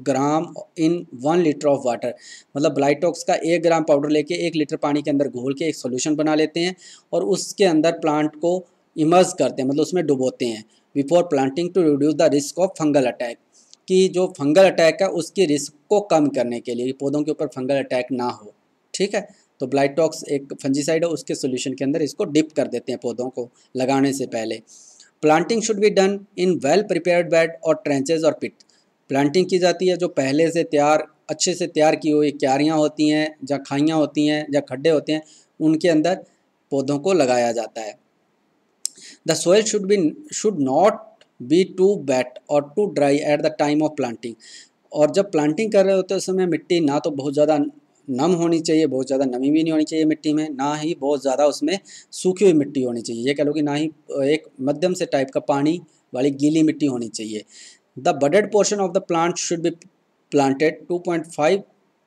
Speaker 1: gram in one litre of water मतलब ब्लाइटॉक्स का एक ग्राम पाउडर लेके एक लीटर पानी के अंदर घोल के एक सोल्यूशन बना लेते हैं और उसके अंदर प्लांट को इमर्ज करते हैं मतलब उसमें डुबोते हैं before planting to reduce the risk of fungal attack कि जो फंगल अटैक है उसकी रिस्क को कम करने के लिए पौधों के ऊपर फंगल अटैक ना हो ठीक है तो ब्लाइटॉक्स एक फंजीसाइड है उसके सोल्यूशन के अंदर इसको डिप कर देते हैं पौधों को लगाने से पहले planting should be done in well prepared bed और ट्रेंचेज और पिट प्लांटिंग की जाती है जो पहले से तैयार अच्छे से तैयार की हुई क्यारियाँ होती हैं या खाइयाँ होती हैं या खड्डे होते हैं उनके अंदर पौधों को लगाया जाता है the soil should be should not be too wet और too dry at the time of planting और जब प्लांटिंग कर रहे होते उस समय मिट्टी ना तो बहुत ज़्यादा नम होनी चाहिए बहुत ज़्यादा नमी भी नहीं होनी चाहिए मिट्टी में ना ही बहुत ज़्यादा उसमें सूखी हुई मिट्टी होनी चाहिए ये कह लो कि ना ही एक मध्यम से टाइप का पानी वाली गीली मिट्टी होनी चाहिए the budded portion of the plant should be point 2.5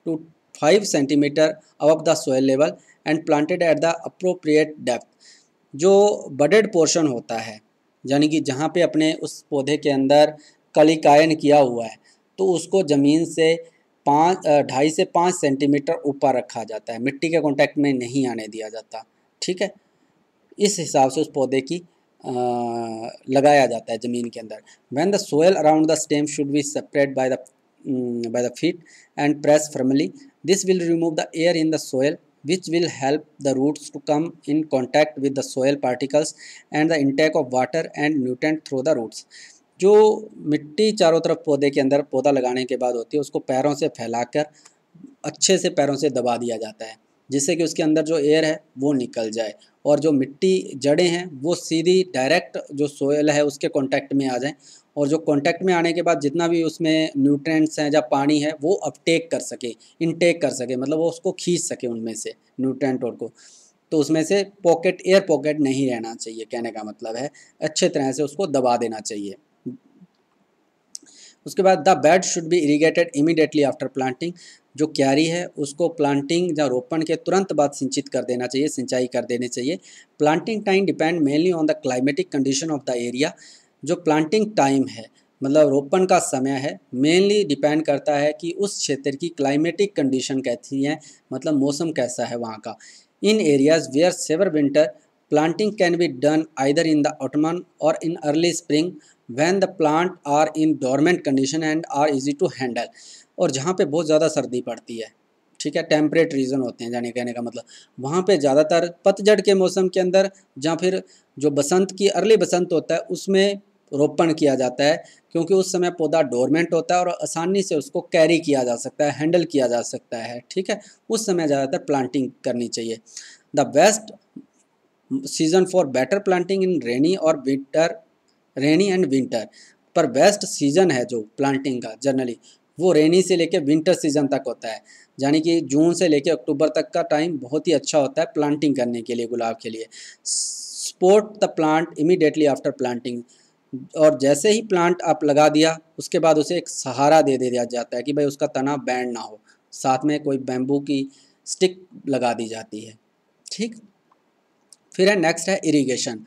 Speaker 1: to 5 centimetre above the soil level and planted at the appropriate depth जो बडेड पोर्शन होता है यानी कि जहाँ पे अपने उस पौधे के अंदर कलिकायन किया हुआ है तो उसको ज़मीन से पाँच ढाई से पाँच सेंटीमीटर ऊपर रखा जाता है मिट्टी के कांटेक्ट में नहीं आने दिया जाता ठीक है इस हिसाब से उस पौधे की आ, लगाया जाता है ज़मीन के अंदर when the soil around the stem should be separate by the by the feet and press firmly this will remove the air in the soil which will help the roots to come in contact with the soil particles and the intake of water and nutrient through the roots जो मिट्टी चारों तरफ पौधे के अंदर पौधा लगाने के बाद होती है उसको पैरों से फैलाकर अच्छे से पैरों से दबा दिया जाता है जिससे कि उसके अंदर जो एयर है वो निकल जाए और जो मिट्टी जड़ें हैं वो सीधी डायरेक्ट जो सोयल है उसके कॉन्टैक्ट में आ जाएँ और जो कॉन्टैक्ट में आने के बाद जितना भी उसमें न्यूट्रेंट्स हैं या पानी है वो अपटेक कर सके इनटेक कर सके मतलब वो उसको खींच सके उनमें से न्यूट्रेंट और को तो उसमें से पॉकेट एयर पॉकेट नहीं रहना चाहिए कहने का मतलब है अच्छे तरह से उसको दबा देना चाहिए उसके बाद the bed should be irrigated immediately after planting जो क्यारी है उसको प्लांटिंग या रोपण के तुरंत बाद सिंचित कर देना चाहिए सिंचाई कर देनी चाहिए planting time depend mainly on the climatic condition of the area जो प्लांटिंग टाइम है मतलब रोपण का समय है मेनली डिपेंड करता है कि उस क्षेत्र की क्लाइमेटिक कंडीशन कैसी है मतलब मौसम कैसा है वहाँ का in areas where severe winter planting can be done either in the autumn और in early spring when the plant are in dormant condition and are easy to handle और जहाँ पे बहुत ज़्यादा सर्दी पड़ती है ठीक है टेम्परेट रीजन होते हैं जाने कहने का मतलब वहाँ पे ज़्यादातर पतझड़ के मौसम के अंदर या फिर जो बसंत की अर्ली बसंत होता है उसमें रोपण किया जाता है क्योंकि उस समय पौधा डोरमेंट होता है और आसानी से उसको कैरी किया जा सकता है हैंडल किया जा सकता है ठीक है उस समय ज़्यादातर प्लांटिंग करनी चाहिए the best season for better planting in rainy और विंटर रेनी एंड विंटर पर बेस्ट सीजन है जो प्लांटिंग का जनरली वो रेनी से लेके विंटर सीजन तक होता है यानी कि जून से लेके अक्टूबर तक का टाइम बहुत ही अच्छा होता है प्लांटिंग करने के लिए गुलाब के लिए support the plant immediately after planting और जैसे ही प्लांट आप लगा दिया उसके बाद उसे एक सहारा दे दे दिया जाता है कि भाई उसका तना बैंड ना हो साथ में कोई बैम्बू की स्टिक लगा दी जाती है ठीक फिर है नेक्स्ट है irrigation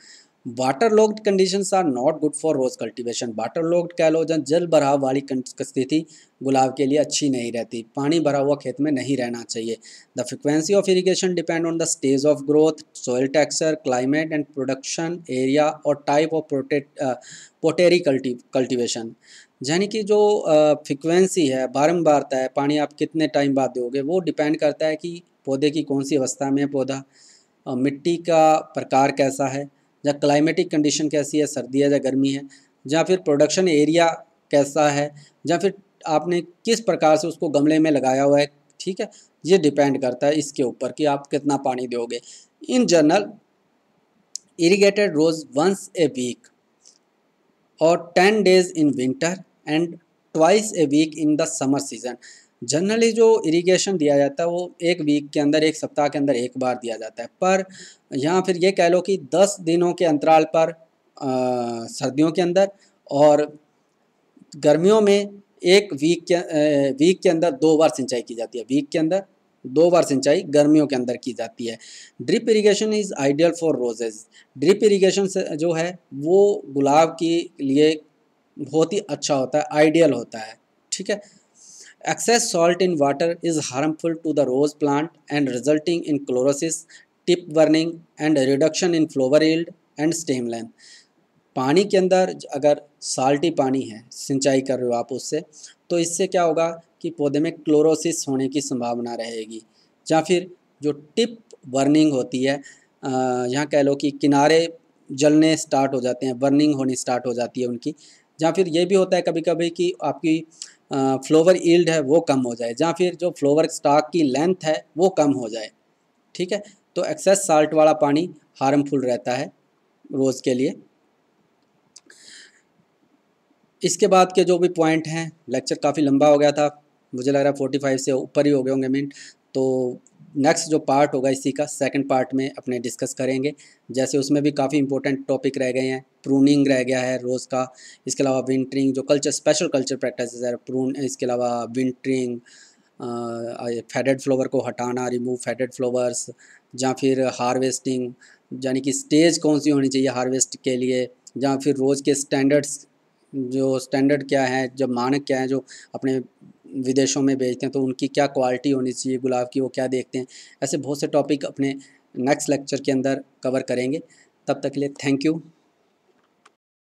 Speaker 1: water logged condition are not good for rose cultivation water logged कह लो जहाँ जल भराव वाली स्थिति गुलाब के लिए अच्छी नहीं रहती पानी भरा हुआ खेत में नहीं रहना चाहिए the frequency of irrigation depend on the stage of growth soil texture climate and production area और टाइप ऑफ प्रोटे पोटेरी कल्टिवेशन यानी कि जो फ्रिक्वेंसी uh, है बारम्बारता है पानी आप कितने टाइम बाद दोगे वो डिपेंड करता है कि पौधे की कौन सी अवस्था में है पौधा मिट्टी का प्रकार कैसा है या क्लाइमेटिक कंडीशन कैसी है सर्दी है या गर्मी है या फिर प्रोडक्शन एरिया कैसा है या फिर आपने किस प्रकार से उसको गमले में लगाया हुआ है ठीक है ये डिपेंड करता है इसके ऊपर कि आप कितना पानी दोगे in general irrigated rose once a week और ten days in winter and twice a week in the summer season generally जो इरिगेशन दिया जाता है वो एक वीक के अंदर एक सप्ताह के अंदर एक बार दिया जाता है पर यहाँ फिर ये कह लो कि दस दिनों के अंतराल पर आ, सर्दियों के अंदर और गर्मियों में एक वीक के वीक के अंदर दो बार सिंचाई की जाती है वीक के अंदर दो बार सिंचाई गर्मियों के अंदर की जाती है drip irrigation is ideal for roses drip irrigation जो है वो गुलाब के लिए बहुत ही अच्छा होता है आइडियल होता है ठीक है Excess salt in water is harmful to the rose plant and resulting in chlorosis, tip burning and reduction in flower yield and stem length पानी के अंदर अगर साल्टी पानी है सिंचाई कर रहे हो आप उससे तो इससे क्या होगा कि पौधे में क्लोरोसिस होने की संभावना रहेगी या फिर जो टिप बर्निंग होती है यहाँ कह लो कि किनारे जलने स्टार्ट हो जाते हैं बर्निंग होनी स्टार्ट हो जाती है उनकी या फिर ये भी होता है कभी कभी कि आपकी फ्लोवर ईल्ड है वो कम हो जाए या फिर जो फ्लोवर स्टॉक की लेंथ है वो कम हो जाए ठीक है तो एक्सेस साल्ट वाला पानी हार्मफुल रहता है रोज़ के लिए इसके बाद के जो भी पॉइंट हैं लेक्चर काफ़ी लंबा हो गया था मुझे लग रहा है फोर्टी फाइव से ऊपर ही हो गए होंगे मिनट तो नेक्स्ट जो पार्ट होगा इसी का सेकंड पार्ट में अपने डिस्कस करेंगे जैसे उसमें भी काफ़ी इंपॉर्टेंट टॉपिक रह गए हैं प्रूनिंग रह गया है रोज़ का इसके अलावा विंटरिंग जो कल्चर स्पेशल कल्चर प्रैक्टिस है प्रून इसके अलावा विंटरिंग फेडेड फ्लावर को हटाना रिमूव फेडेड फ्लावर्स या फिर हारवेस्टिंग यानी कि स्टेज कौन सी होनी चाहिए हारवेस्ट के लिए या फिर रोज़ के स्टैंडर्ड्स जो स्टैंडर्ड क्या है जो मानक क्या है जो अपने विदेशों में भेजते हैं तो उनकी क्या क्वालिटी होनी चाहिए गुलाब की वो क्या देखते हैं ऐसे बहुत से टॉपिक अपने नेक्स्ट लेक्चर के अंदर कवर करेंगे तब तक के लिए थैंक यू